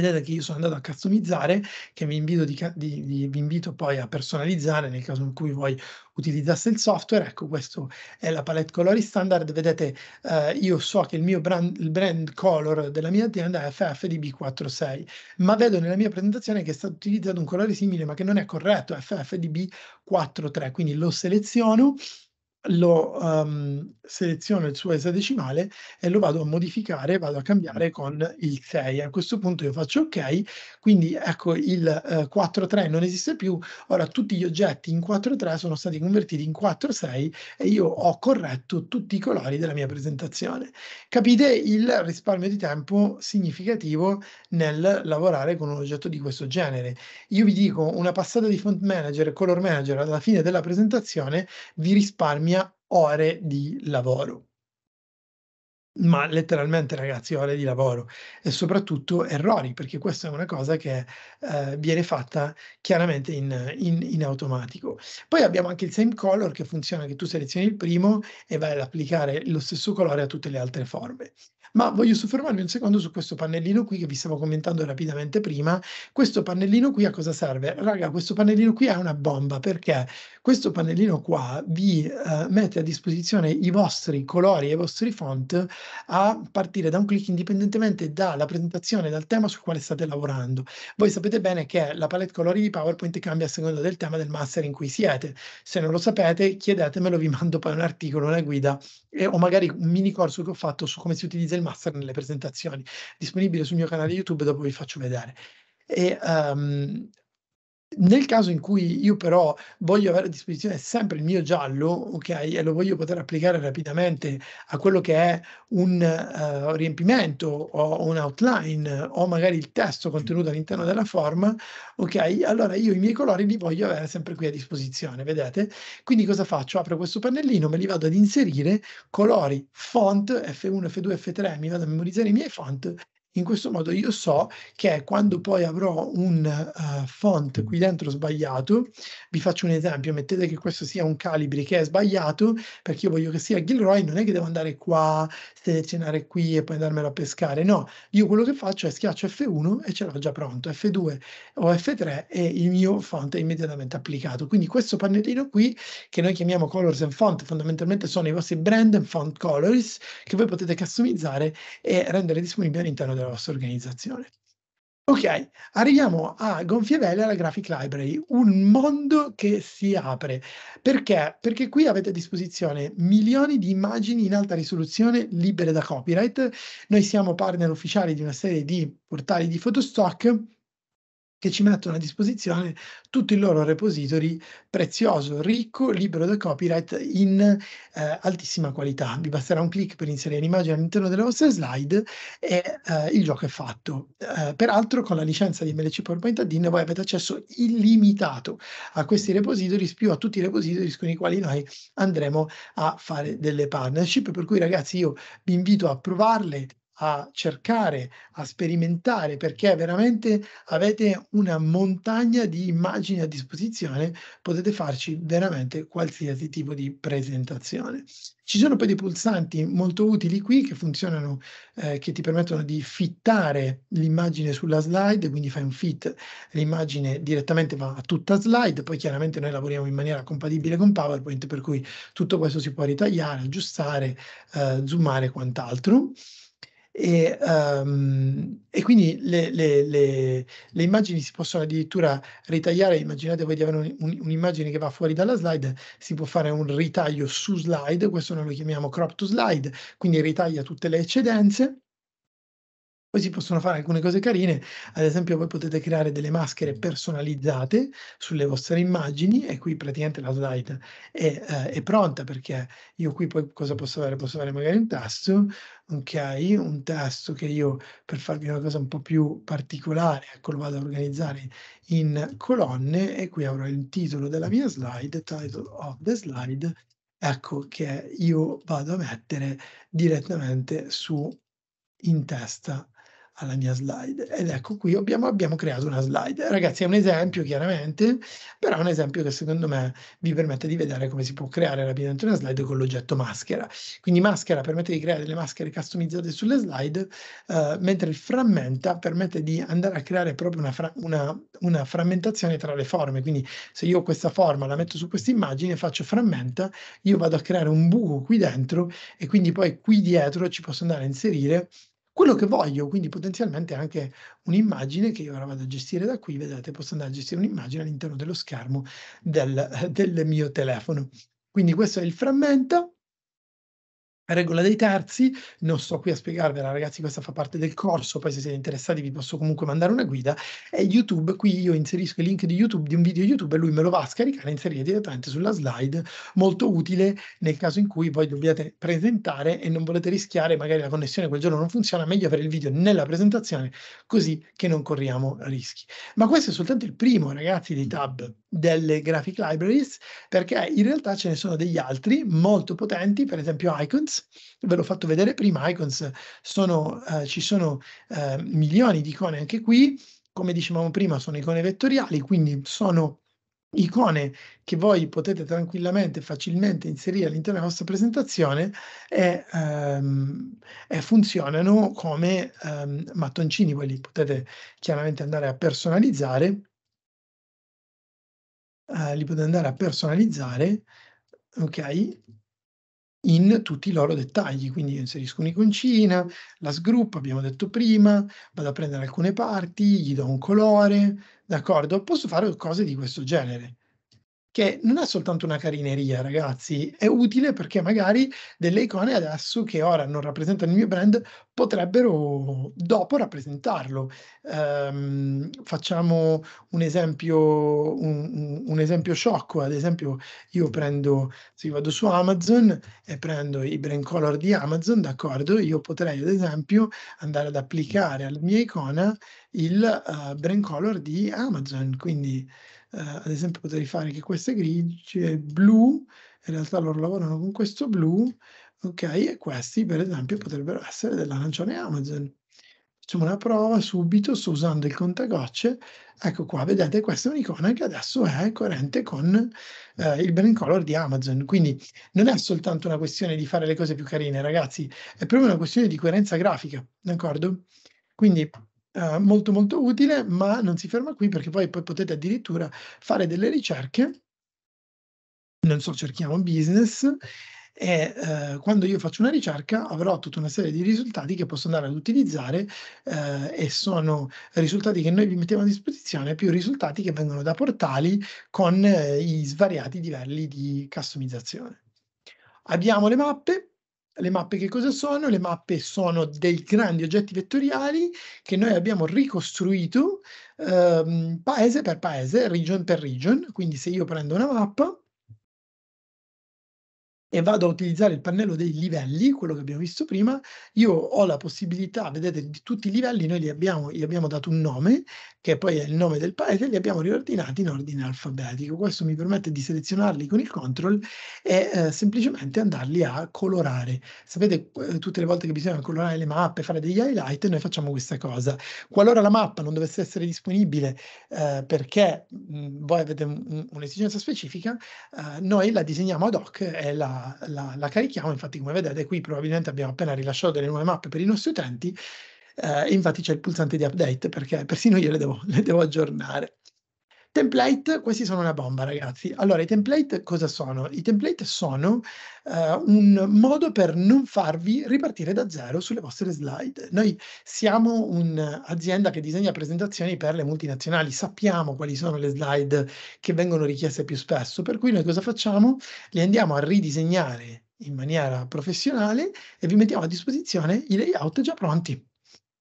vedete che io sono andato a customizzare, che vi invito, di, di, di, vi invito poi a personalizzare nel caso in cui voi utilizzaste il software. Ecco, questa è la palette colori standard. Vedete, eh, io so che il mio brand, il brand color della mia azienda è FFDB46, ma vedo nella mia presentazione che è stato utilizzato un colore simile, ma che non è corretto, FFDB43. Quindi lo seleziono lo um, seleziono il suo esadecimale e lo vado a modificare, vado a cambiare con il 6. A questo punto io faccio ok, quindi ecco il uh, eh, 4-3 non esiste più, ora tutti gli oggetti in 4-3 sono stati convertiti in 4-6 e io ho corretto tutti i colori della mia presentazione. Capite il risparmio di tempo significativo nel lavorare con un oggetto di questo genere. Io vi dico una passata di font manager e color manager alla fine della presentazione vi risparmia ore di lavoro ma letteralmente ragazzi ore di lavoro e soprattutto errori, perché questa è una cosa che eh, viene fatta chiaramente in, in, in, automatico. Poi abbiamo anche il same color che funziona che tu selezioni il primo e vai ad applicare lo stesso colore a tutte le altre forme. Ma voglio soffermarmi un secondo su questo pannellino qui che vi stavo commentando rapidamente prima. Questo pannellino qui a cosa serve? Raga, questo pannellino qui è una bomba perché questo pannellino qua vi eh, mette a disposizione i vostri colori e i vostri font a partire da un click indipendentemente dalla presentazione, dal tema sul quale state lavorando. Voi sapete bene che la palette colori di PowerPoint cambia a seconda del tema del master in cui siete. Se non lo sapete, chiedetemelo, vi mando poi un articolo, una guida eh, o magari un mini corso che ho fatto su come si utilizza il master nelle presentazioni, disponibile sul mio canale YouTube, dopo vi faccio vedere. E, um, nel caso in cui io però voglio avere a disposizione sempre il mio giallo, ok, e lo voglio poter applicare rapidamente a quello che è un uh, riempimento o un outline o magari il testo contenuto all'interno della forma, ok, allora io i miei colori li voglio avere sempre qui a disposizione, vedete? Quindi cosa faccio? Apro questo pannellino, me li vado ad inserire, colori, font, F1, F2, F3, mi vado a memorizzare i miei font in questo modo io so che quando poi avrò un uh, font qui dentro sbagliato, vi faccio un esempio, mettete che questo sia un calibri che è sbagliato, perché io voglio che sia Gilroy, non è che devo andare qua, selezionare qui e poi andarmelo a pescare, no, io quello che faccio è schiaccio F1 e ce l'ho già pronto, F2 o F3 e il mio font è immediatamente applicato. Quindi questo pannellino qui, che noi chiamiamo Colors and Font, fondamentalmente sono i vostri brand and font colors che voi potete customizzare e rendere disponibili all'interno della della vostra organizzazione. Ok, arriviamo a gonfie vele alla Graphic Library, un mondo che si apre. Perché? Perché qui avete a disposizione milioni di immagini in alta risoluzione libere da copyright. Noi siamo partner ufficiali di una serie di portali di fotostock che ci mettono a disposizione tutto il loro repository prezioso, ricco, libero da copyright in eh, altissima qualità. Vi basterà un clic per inserire l'immagine all'interno delle vostre slide e eh, il gioco è fatto. Eh, peraltro con la licenza di MLC PowerPoint Add-in voi avete accesso illimitato a questi repository, più a tutti i repository con i quali noi andremo a fare delle partnership, per cui ragazzi io vi invito a provarle a cercare, a sperimentare, perché veramente avete una montagna di immagini a disposizione, potete farci veramente qualsiasi tipo di presentazione. Ci sono poi dei pulsanti molto utili qui che funzionano, eh, che ti permettono di fittare l'immagine sulla slide, quindi fai un fit, l'immagine direttamente va a tutta slide, poi chiaramente noi lavoriamo in maniera compatibile con PowerPoint, per cui tutto questo si può ritagliare, aggiustare, eh, zoomare e quant'altro e, um, e quindi le, le, le, le, immagini si possono addirittura ritagliare, immaginate voi di avere un, un, un'immagine che va fuori dalla slide, si può fare un ritaglio su slide, questo noi lo chiamiamo crop to slide, quindi ritaglia tutte le eccedenze poi si possono fare alcune cose carine, ad esempio voi potete creare delle maschere personalizzate sulle vostre immagini e qui praticamente la slide è, eh, è pronta perché io qui poi cosa posso avere? Posso avere magari un tasto, ok, un tasto che io per farvi una cosa un po' più particolare, ecco lo vado a organizzare in colonne e qui avrò il titolo della mia slide, title of the slide, ecco che io vado a mettere direttamente su in testa alla mia slide. Ed ecco qui abbiamo, abbiamo, creato una slide. Ragazzi, è un esempio chiaramente, però è un esempio che secondo me vi permette di vedere come si può creare rapidamente una slide con l'oggetto maschera. Quindi maschera permette di creare delle maschere customizzate sulle slide, eh, mentre il frammenta permette di andare a creare proprio una, fra una, una frammentazione tra le forme. Quindi se io ho questa forma la metto su questa immagine, faccio frammenta, io vado a creare un buco qui dentro e quindi poi qui dietro ci posso andare a inserire quello che voglio, quindi potenzialmente anche un'immagine che io ora vado a gestire da qui, vedete, posso andare a gestire un'immagine all'interno dello schermo del, eh, del mio telefono. Quindi questo è il frammento, regola dei terzi, non sto qui a spiegarvela ragazzi, questa fa parte del corso, poi se siete interessati vi posso comunque mandare una guida, e YouTube, qui io inserisco il link di YouTube, di un video YouTube e lui me lo va a scaricare e inserire direttamente sulla slide, molto utile nel caso in cui poi dobbiate presentare e non volete rischiare, magari la connessione quel giorno non funziona, meglio avere il video nella presentazione, così che non corriamo rischi. Ma questo è soltanto il primo ragazzi dei tab delle graphic libraries, perché in realtà ce ne sono degli altri molto potenti, per esempio Icons, ve l'ho fatto vedere prima, Icons sono, eh, ci sono eh, milioni di icone anche qui, come dicevamo prima sono icone vettoriali, quindi sono icone che voi potete tranquillamente, facilmente inserire all'interno della vostra presentazione e, um, e funzionano come um, mattoncini, quelli potete chiaramente andare a personalizzare eh, li potete andare a personalizzare, ok? In tutti i loro dettagli, quindi inserisco un'iconcina, la sgruppo, abbiamo detto prima, vado a prendere alcune parti, gli do un colore, d'accordo? Posso fare cose di questo genere che non è soltanto una carineria, ragazzi, è utile perché magari delle icone adesso che ora non rappresentano il mio brand potrebbero dopo rappresentarlo. Um, facciamo un esempio, un, un esempio sciocco, ad esempio io prendo, se io vado su Amazon e prendo i brand color di Amazon, d'accordo, io potrei ad esempio andare ad applicare alla mia icona il uh, brand color di Amazon, quindi eh, ad esempio potrei fare che questo è grigio, è blu, in realtà loro lavorano con questo blu, ok? E questi per esempio potrebbero essere dell'arancione Amazon. Facciamo una prova subito, sto usando il contagocce, ecco qua, vedete questa è un'icona che adesso è coerente con eh, il brand color di Amazon, quindi non è soltanto una questione di fare le cose più carine ragazzi, è proprio una questione di coerenza grafica, d'accordo? Quindi eh, molto molto utile, ma non si ferma qui perché poi, poi potete addirittura fare delle ricerche, non so, cerchiamo business e eh, quando io faccio una ricerca avrò tutta una serie di risultati che posso andare ad utilizzare eh, e sono risultati che noi vi mettiamo a disposizione più risultati che vengono da portali con eh, i svariati livelli di customizzazione. Abbiamo le mappe, le mappe che cosa sono? Le mappe sono dei grandi oggetti vettoriali che noi abbiamo ricostruito ehm, paese per paese, region per region. Quindi se io prendo una mappa, e vado a utilizzare il pannello dei livelli, quello che abbiamo visto prima, io ho la possibilità, vedete, di tutti i livelli, noi li abbiamo, gli abbiamo dato un nome, che poi è il nome del paese, e li abbiamo riordinati in ordine alfabetico. Questo mi permette di selezionarli con il control e eh, semplicemente andarli a colorare. Sapete, eh, tutte le volte che bisogna colorare le mappe, fare degli highlight, noi facciamo questa cosa. Qualora la mappa non dovesse essere disponibile eh, perché mh, mm, voi avete un'esigenza specifica, eh, noi la disegniamo ad hoc e la la, la, carichiamo. Infatti, come vedete, qui probabilmente abbiamo appena rilasciato delle nuove mappe per i nostri utenti. Eh, infatti c'è il pulsante di update perché persino io le devo, le devo aggiornare. Template, questi sono una bomba ragazzi. Allora, i template cosa sono? I template sono uh, un modo per non farvi ripartire da zero sulle vostre slide. Noi siamo un'azienda che disegna presentazioni per le multinazionali, sappiamo quali sono le slide che vengono richieste più spesso, per cui noi cosa facciamo? Le andiamo a ridisegnare in maniera professionale e vi mettiamo a disposizione i layout già pronti.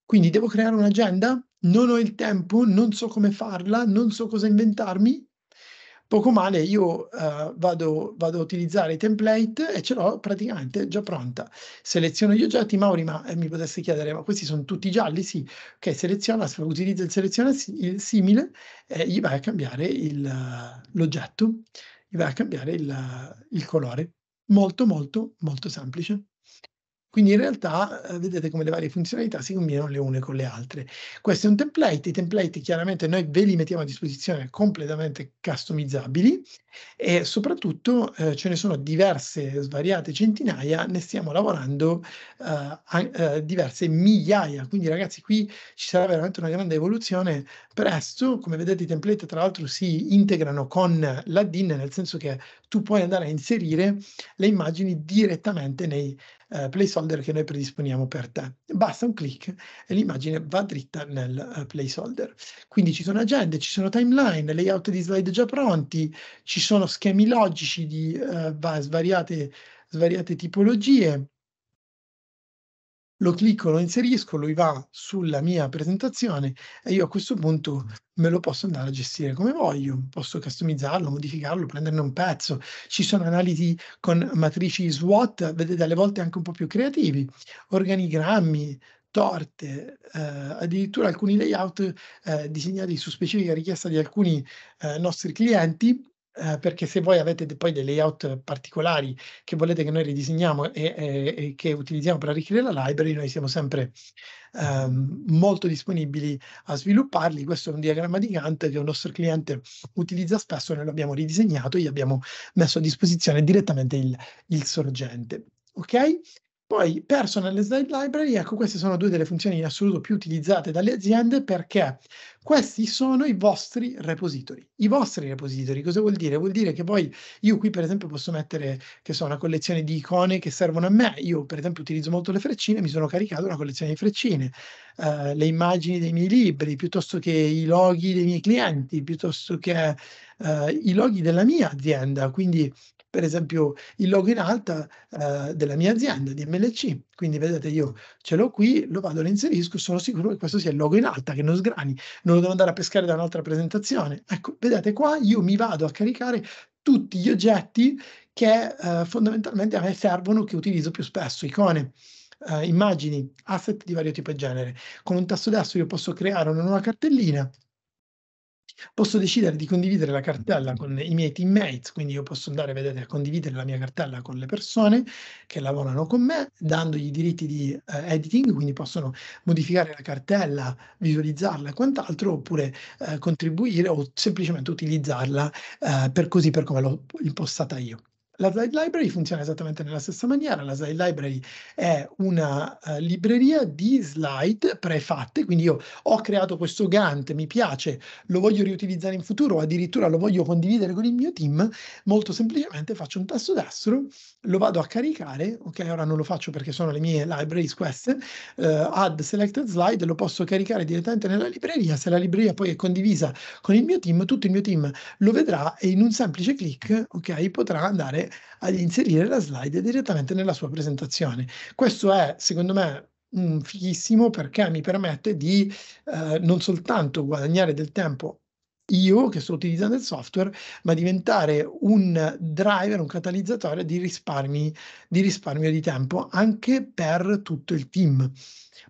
Quindi devo creare un'agenda? non ho il tempo, non so come farla, non so cosa inventarmi, poco male io uh, vado, vado, a utilizzare i template e ce l'ho praticamente già pronta. Seleziono gli oggetti, Mauri, ma eh, mi potesse chiedere, ma questi sono tutti gialli? Sì, ok, seleziona, utilizza il seleziona il simile e gli vai a cambiare il, l'oggetto, gli vai a cambiare il, il colore. Molto, molto, molto semplice. Quindi in realtà eh, vedete come le varie funzionalità si combinano le une con le altre. Questo è un template, i template chiaramente noi ve li mettiamo a disposizione completamente customizzabili e soprattutto eh, ce ne sono diverse, svariate centinaia, ne stiamo lavorando eh, a, eh, diverse migliaia, quindi ragazzi qui ci sarà veramente una grande evoluzione presto, come vedete i template tra l'altro si integrano con la nel senso che tu puoi andare a inserire le immagini direttamente nei, eh, placeholder che noi predisponiamo per te. Basta un clic e l'immagine va dritta nel eh, placeholder. Quindi ci sono agende, ci sono timeline, layout di slide già pronti, ci sono schemi logici di eh, svariate, svariate tipologie lo clicco, lo inserisco, lui va sulla mia presentazione e io a questo punto me lo posso andare a gestire come voglio, posso customizzarlo, modificarlo, prenderne un pezzo. Ci sono analisi con matrici SWOT, vedete alle volte anche un po' più creativi, organigrammi, torte, eh, addirittura alcuni layout eh, disegnati su specifica richiesta di alcuni eh, nostri clienti eh, perché se voi avete poi dei layout particolari che volete che noi ridisegniamo e, e, e che utilizziamo per arricchire la library, noi siamo sempre ehm, molto disponibili a svilupparli. Questo è un diagramma di Gantt che un nostro cliente utilizza spesso, noi l'abbiamo ridisegnato e gli abbiamo messo a disposizione direttamente il, il sorgente. Ok? Poi perso slide library, ecco queste sono due delle funzioni in assoluto più utilizzate dalle aziende perché questi sono i vostri repository. I vostri repository cosa vuol dire? Vuol dire che poi io qui per esempio posso mettere, che so, una collezione di icone che servono a me, io per esempio utilizzo molto le freccine, mi sono caricato una collezione di freccine, eh, le immagini dei miei libri, piuttosto che i loghi dei miei clienti, piuttosto che eh, i loghi della mia azienda, quindi per esempio il logo in alta eh, della mia azienda di MLC. Quindi vedete, io ce l'ho qui, lo vado, lo inserisco, sono sicuro che questo sia il logo in alta, che non sgrani, non lo devo andare a pescare da un'altra presentazione. Ecco, vedete qua, io mi vado a caricare tutti gli oggetti che eh, fondamentalmente a me servono, che utilizzo più spesso, icone. Eh, immagini, asset di vario tipo e genere. Con un tasto destro io posso creare una nuova cartellina Posso decidere di condividere la cartella con i miei teammates, quindi io posso andare, vedete, a condividere la mia cartella con le persone che lavorano con me, dandogli i diritti di eh, editing, quindi possono modificare la cartella, visualizzarla e quant'altro, oppure eh, contribuire o semplicemente utilizzarla eh, per così per come l'ho impostata io. La slide library funziona esattamente nella stessa maniera. La slide library è una uh, libreria di slide prefatte, quindi io ho creato questo Gantt, mi piace, lo voglio riutilizzare in futuro, addirittura lo voglio condividere con il mio team, molto semplicemente faccio un tasto destro, lo vado a caricare, ok, ora non lo faccio perché sono le mie libraries queste, uh, add selected slide, lo posso caricare direttamente nella libreria, se la libreria poi è condivisa con il mio team, tutto il mio team lo vedrà e in un semplice clic, ok, potrà andare ad inserire la slide direttamente nella sua presentazione. Questo è, secondo me, mh, mm, fighissimo perché mi permette di eh, non soltanto guadagnare del tempo io che sto utilizzando il software, ma diventare un driver, un catalizzatore di risparmi di, risparmio di tempo anche per tutto il team.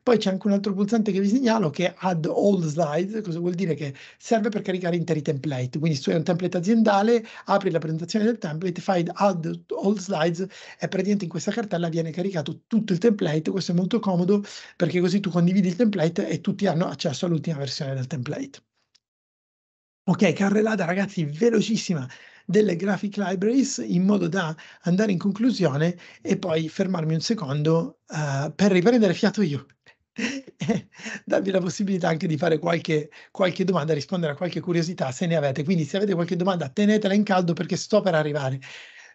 Poi c'è anche un altro pulsante che vi segnalo che è Add All Slides, cosa vuol dire che serve per caricare interi template, quindi se tu hai un template aziendale, apri la presentazione del template, fai Add All Slides e praticamente in questa cartella viene caricato tutto il template, questo è molto comodo perché così tu condividi il template e tutti hanno accesso all'ultima versione del template. Ok, carrellata ragazzi, velocissima delle graphic libraries in modo da andare in conclusione e poi fermarmi un secondo uh, per riprendere fiato io e darvi la possibilità anche di fare qualche, qualche, domanda, rispondere a qualche curiosità se ne avete. Quindi se avete qualche domanda tenetela in caldo perché sto per arrivare.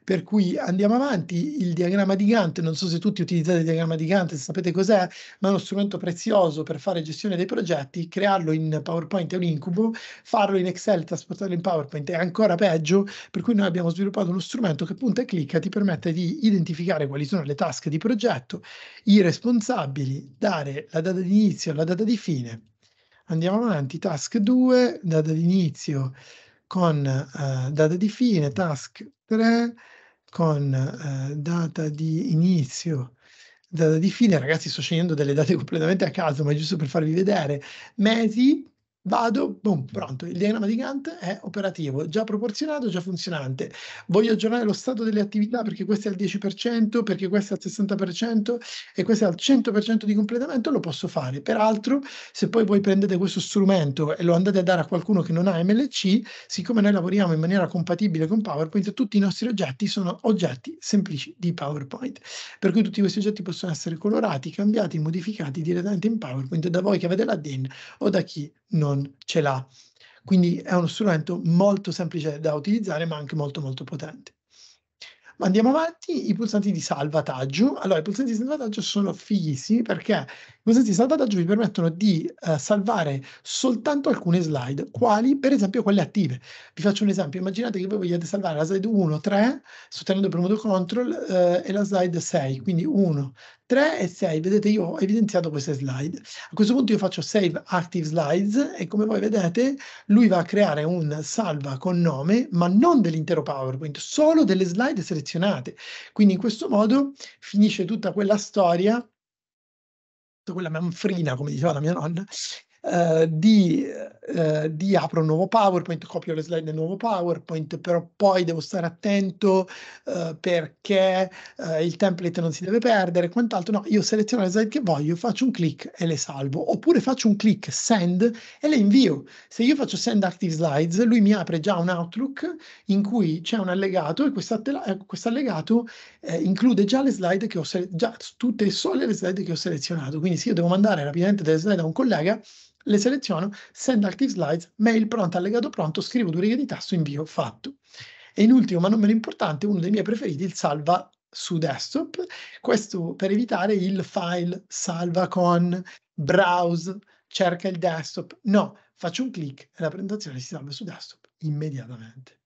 Per cui andiamo avanti, il diagramma di Gantt, non so se tutti utilizzate il diagramma di Gantt, sapete cos'è, ma è uno strumento prezioso per fare gestione dei progetti, crearlo in PowerPoint è un incubo, farlo in Excel, trasportarlo in PowerPoint è ancora peggio, per cui noi abbiamo sviluppato uno strumento che punta e clicca ti permette di identificare quali sono le task di progetto, i responsabili, dare la data di inizio, la data di fine. Andiamo avanti, task 2, data di inizio con uh, data di fine, task 3 con eh, data di inizio, data di fine, ragazzi sto scegliendo delle date completamente a caso, ma giusto per farvi vedere, mesi Vado, boom, pronto, il diagramma di Gantt è operativo, già proporzionato, già funzionante. Voglio aggiornare lo stato delle attività perché questo è al 10%, perché questo è al 60% e questo è al 100% di completamento, lo posso fare. Peraltro, se poi voi prendete questo strumento e lo andate a dare a qualcuno che non ha MLC, siccome noi lavoriamo in maniera compatibile con PowerPoint, tutti i nostri oggetti sono oggetti semplici di PowerPoint. Per cui tutti questi oggetti possono essere colorati, cambiati, modificati direttamente in PowerPoint da voi che avete la DIN o da chi non non ce l'ha. Quindi è uno strumento molto semplice da utilizzare, ma anche molto molto potente. Ma andiamo avanti, i pulsanti di salvataggio. Allora, i pulsanti di salvataggio sono fighissimi perché questi salvataggi vi permettono di eh, salvare soltanto alcune slide, quali per esempio quelle attive. Vi faccio un esempio, immaginate che voi vogliate salvare la slide 1, 3, sostenendo premuto CTRL eh, e la slide 6, quindi 1, 3 e 6. Vedete io ho evidenziato queste slide. A questo punto io faccio Save Active Slides e come voi vedete lui va a creare un salva con nome, ma non dell'intero PowerPoint, solo delle slide selezionate. Quindi in questo modo finisce tutta quella storia quella manfrina, come diceva la mia nonna, eh, di eh, eh, di apro un nuovo PowerPoint, copio le slide del nuovo PowerPoint, però poi devo stare attento eh, perché eh, il template non si deve perdere, quant'altro. No, io seleziono le slide che voglio, faccio un clic e le salvo, oppure faccio un clic send e le invio. Se io faccio send active slides, lui mi apre già un Outlook in cui c'è un allegato e eh, questo allegato eh, include già le slide che ho selezionato, già tutte e sole le slide che ho selezionato. Quindi se io devo mandare rapidamente delle slide a un collega, le seleziono, send active slides, mail pronta, allegato pronto, scrivo due righe di tasto, invio, fatto. E in ultimo, ma non meno importante, uno dei miei preferiti, il salva su desktop, questo per evitare il file salva con browse, cerca il desktop. No, faccio un clic e la presentazione si salva su desktop immediatamente.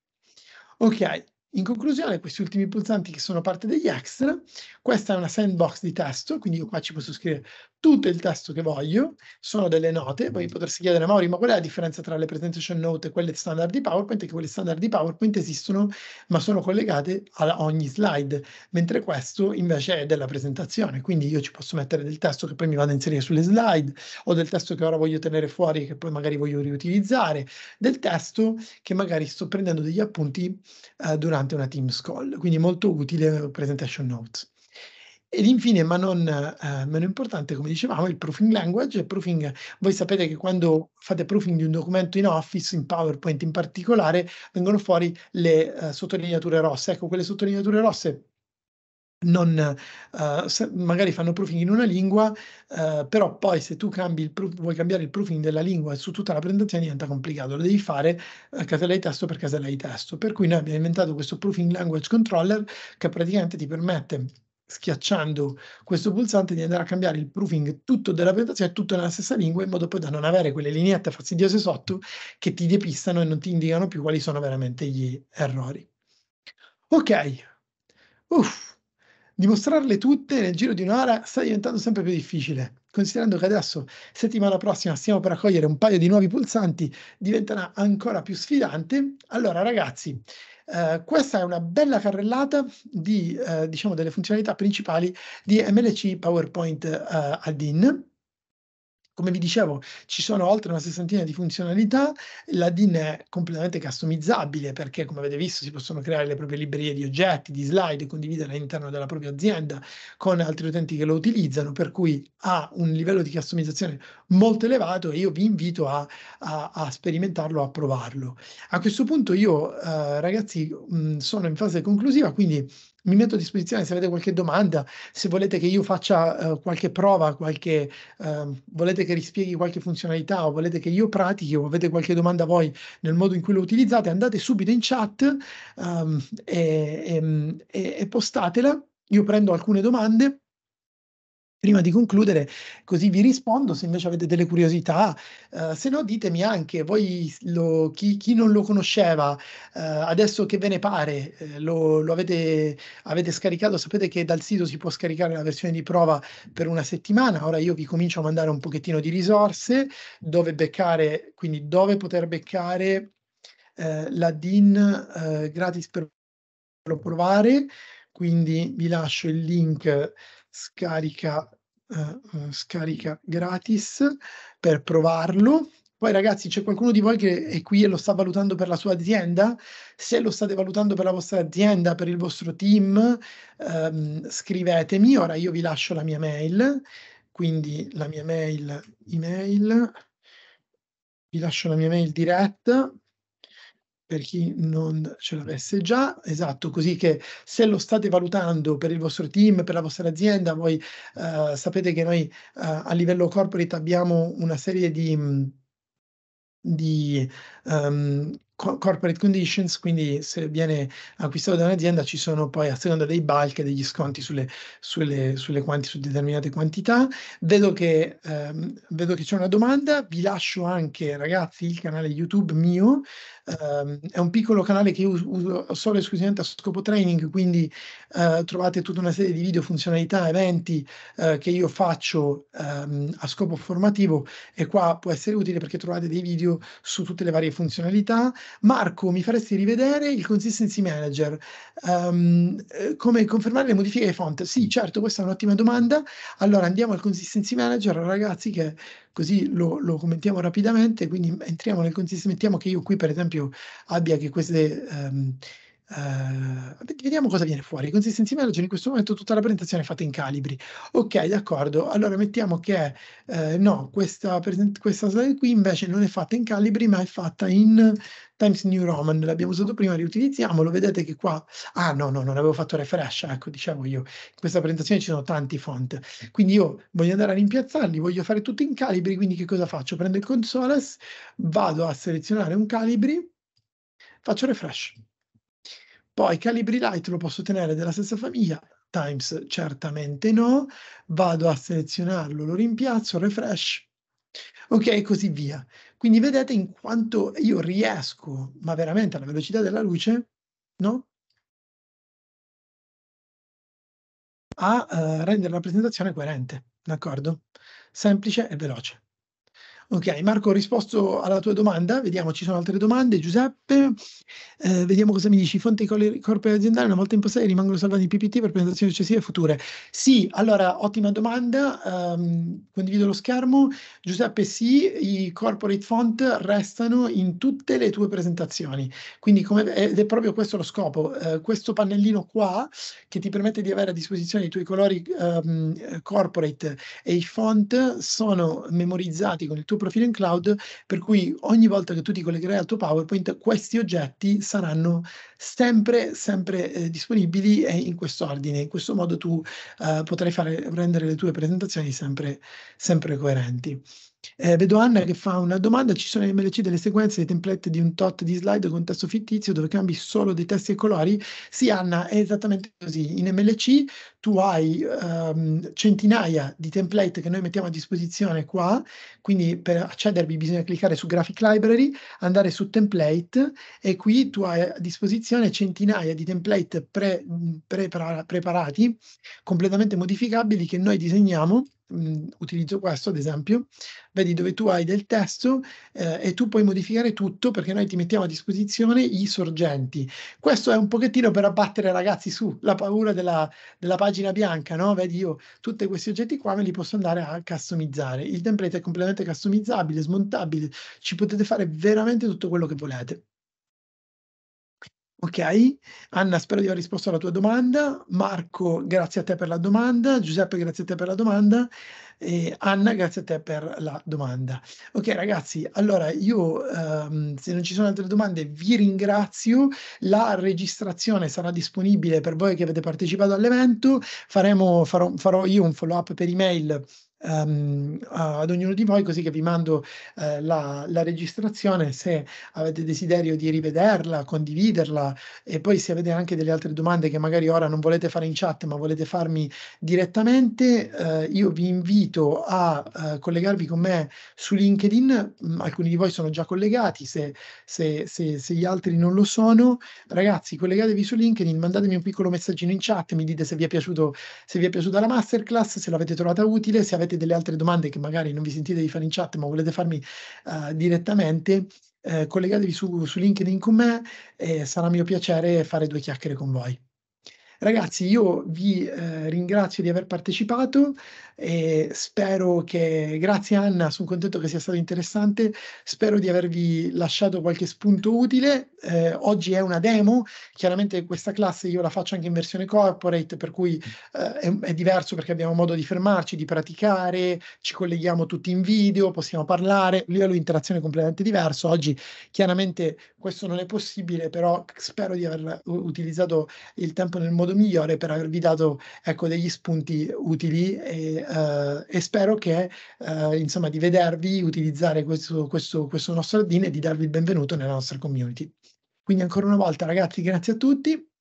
Ok, in conclusione, questi ultimi pulsanti che sono parte degli extra, questa è una sandbox di testo, quindi io qua ci posso scrivere tutto il testo che voglio, sono delle note, poi mm. potresti chiedere a Mauri, ma qual è la differenza tra le presentation note e quelle standard di PowerPoint? È che quelle standard di PowerPoint esistono, ma sono collegate a ogni slide, mentre questo invece è della presentazione, quindi io ci posso mettere del testo che poi mi vado a inserire sulle slide, o del testo che ora voglio tenere fuori, che poi magari voglio riutilizzare, del testo che magari sto prendendo degli appunti eh, durante una Teams call, quindi molto utile presentation notes. Ed infine, ma non eh, meno importante, come dicevamo, il proofing language. Proofing, voi sapete che quando fate proofing di un documento in Office, in PowerPoint in particolare, vengono fuori le eh, sottolineature rosse. Ecco, quelle sottolineature rosse non, eh, magari fanno proofing in una lingua, eh, però poi se tu proof, vuoi cambiare il proofing della lingua su tutta la presentazione diventa complicato, lo devi fare eh, casella di testo per casella di testo. Per cui noi abbiamo inventato questo proofing language controller che praticamente ti permette schiacciando questo pulsante di andare a cambiare il proofing tutto della presentazione, tutto nella stessa lingua, in modo poi da non avere quelle lineette fastidiose sotto che ti depistano e non ti indicano più quali sono veramente gli errori. Ok, Uff. dimostrarle tutte nel giro di un'ora sta diventando sempre più difficile. Considerando che adesso, settimana prossima, stiamo per accogliere un paio di nuovi pulsanti, diventerà ancora più sfidante. Allora, ragazzi, eh, questa è una bella carrellata di, eh, diciamo, delle funzionalità principali di MLC PowerPoint eh, Add-in come vi dicevo, ci sono oltre una sessantina di funzionalità, la DIN è completamente customizzabile perché, come avete visto, si possono creare le proprie librerie di oggetti, di slide, condividere all'interno della propria azienda con altri utenti che lo utilizzano, per cui ha un livello di customizzazione molto elevato e io vi invito a, a, a sperimentarlo, a provarlo. A questo punto io, eh, ragazzi, mh, sono in fase conclusiva, quindi mi metto a disposizione se avete qualche domanda, se volete che io faccia uh, qualche prova, qualche, uh, volete che rispieghi qualche funzionalità o volete che io pratichi o avete qualche domanda voi nel modo in cui lo utilizzate, andate subito in chat um, e, e, e postatela. Io prendo alcune domande prima di concludere, così vi rispondo. Se invece avete delle curiosità, eh, se no ditemi anche voi lo, chi, chi, non lo conosceva, eh, adesso che ve ne pare, eh, lo, lo avete, avete, scaricato. Sapete che dal sito si può scaricare la versione di prova per una settimana. Ora io vi comincio a mandare un pochettino di risorse dove beccare, quindi dove poter beccare eh, la DIN eh, gratis per, per provare. Quindi vi lascio il link scarica, eh, eh, scarica gratis per provarlo. Poi ragazzi, c'è qualcuno di voi che è qui e lo sta valutando per la sua azienda? Se lo state valutando per la vostra azienda, per il vostro team, ehm, scrivetemi. Ora io vi lascio la mia mail, quindi la mia mail, email, vi lascio la mia mail diretta per chi non ce l'avesse già, esatto, così che se lo state valutando per il vostro team, per la vostra azienda, voi eh, sapete che noi eh, a livello corporate abbiamo una serie di, di um, corporate conditions, quindi se viene acquistato da un'azienda ci sono poi a seconda dei bulk degli sconti sulle, sulle, sulle quanti, su determinate quantità. Vedo che, ehm, vedo che, c'è una domanda, vi lascio anche ragazzi il canale YouTube mio, ehm, è un piccolo canale che io uso solo esclusivamente a scopo training, quindi eh, trovate tutta una serie di video, funzionalità, eventi eh, che io faccio ehm, a scopo formativo e qua può essere utile perché trovate dei video su tutte le varie funzionalità. Marco, mi faresti rivedere il Consistency Manager? Um, come confermare le modifiche ai font? Sì, certo, questa è un'ottima domanda. Allora andiamo al Consistency Manager, ragazzi, che così lo, lo commentiamo rapidamente. Quindi entriamo nel Consistency, mettiamo che io qui per esempio abbia che queste... Um, Uh, vediamo cosa viene fuori. Consistency manager in questo momento tutta la presentazione è fatta in calibri. Ok, d'accordo. Allora mettiamo che uh, no, questa, present- questa slide qui invece non è fatta in calibri, ma è fatta in Times New Roman. L'abbiamo usato prima, riutilizziamolo. Vedete che qua. Ah, no, no, non avevo fatto refresh. Ecco, dicevo io. In questa presentazione ci sono tanti font. Quindi io voglio andare a rimpiazzarli, voglio fare tutto in calibri. Quindi che cosa faccio? Prendo il consoles, vado a selezionare un calibri, faccio refresh poi Calibri Light lo posso tenere della stessa famiglia, Times certamente no, vado a selezionarlo, lo rimpiazzo, refresh, ok, così via. Quindi vedete in quanto io riesco, ma veramente alla velocità della luce, no? a eh, rendere la presentazione coerente, d'accordo? Semplice e veloce. Ok, Marco, ho risposto alla tua domanda. Vediamo, ci sono altre domande. Giuseppe, eh, vediamo cosa mi dici. Fonte col- corpo aziendale, una volta in possessione rimangono salvati in PPT per presentazioni successive e future. Sì, allora, ottima domanda. Um, condivido lo schermo. Giuseppe, sì, i corporate font restano in tutte le tue presentazioni. Quindi, come, ed è proprio questo lo scopo. Uh, questo pannellino qua, che ti permette di avere a disposizione i tuoi colori um, corporate e i font, sono memorizzati con il tuo tuo profilo in cloud, per cui ogni volta che tu ti collegherai al tuo PowerPoint, questi oggetti saranno sempre, sempre eh, disponibili e in questo ordine. In questo modo tu eh, potrai fare, rendere le tue presentazioni sempre, sempre coerenti. Eh, vedo Anna che fa una domanda, ci sono in MLC delle sequenze, dei template di un tot di slide con testo fittizio dove cambi solo dei testi e colori? Sì Anna, è esattamente così. In MLC tu hai um, centinaia di template che noi mettiamo a disposizione qua, quindi per accedervi bisogna cliccare su Graphic Library, andare su Template e qui tu hai a disposizione centinaia di template pre, pre, preparati, completamente modificabili che noi disegniamo mh, utilizzo questo ad esempio, vedi dove tu hai del testo eh, e tu puoi modificare tutto perché noi ti mettiamo a disposizione i sorgenti. Questo è un pochettino per abbattere ragazzi su la paura della, della pagina bianca, no? Vedi io tutti questi oggetti qua me li posso andare a customizzare. Il template è completamente customizzabile, smontabile, ci potete fare veramente tutto quello che volete. Ok, Anna, spero di aver risposto alla tua domanda. Marco, grazie a te per la domanda. Giuseppe, grazie a te per la domanda. E Anna, grazie a te per la domanda. Ok, ragazzi, allora io, ehm, se non ci sono altre domande, vi ringrazio. La registrazione sarà disponibile per voi che avete partecipato all'evento. farò, farò io un follow up per email um, ad ognuno di voi, così che vi mando eh, la, la, registrazione se avete desiderio di rivederla, condividerla e poi se avete anche delle altre domande che magari ora non volete fare in chat ma volete farmi direttamente, eh, io vi invito a eh, collegarvi con me su LinkedIn, mm, alcuni di voi sono già collegati, se, se, se, se gli altri non lo sono, ragazzi collegatevi su LinkedIn, mandatemi un piccolo messaggino in chat, mi dite se vi è piaciuto, se vi è piaciuta la masterclass, se l'avete trovata utile, se avete avete delle altre domande che magari non vi sentite di fare in chat ma volete farmi uh, direttamente, eh, collegatevi su, su, LinkedIn con me e sarà mio piacere fare due chiacchiere con voi. Ragazzi, io vi eh, ringrazio di aver partecipato, e spero che, grazie Anna, sono contento che sia stato interessante, spero di avervi lasciato qualche spunto utile. Eh, oggi è una demo, chiaramente questa classe io la faccio anche in versione corporate, per cui eh, è, è, diverso perché abbiamo modo di fermarci, di praticare, ci colleghiamo tutti in video, possiamo parlare, livello di interazione completamente diverso. Oggi chiaramente questo non è possibile, però spero di aver utilizzato il tempo nel modo migliore per avervi dato ecco, degli spunti utili. E, e, uh, e spero che, uh, insomma, di vedervi utilizzare questo, questo, questo nostro ordine e di darvi il benvenuto nella nostra community. Quindi ancora una volta ragazzi grazie a tutti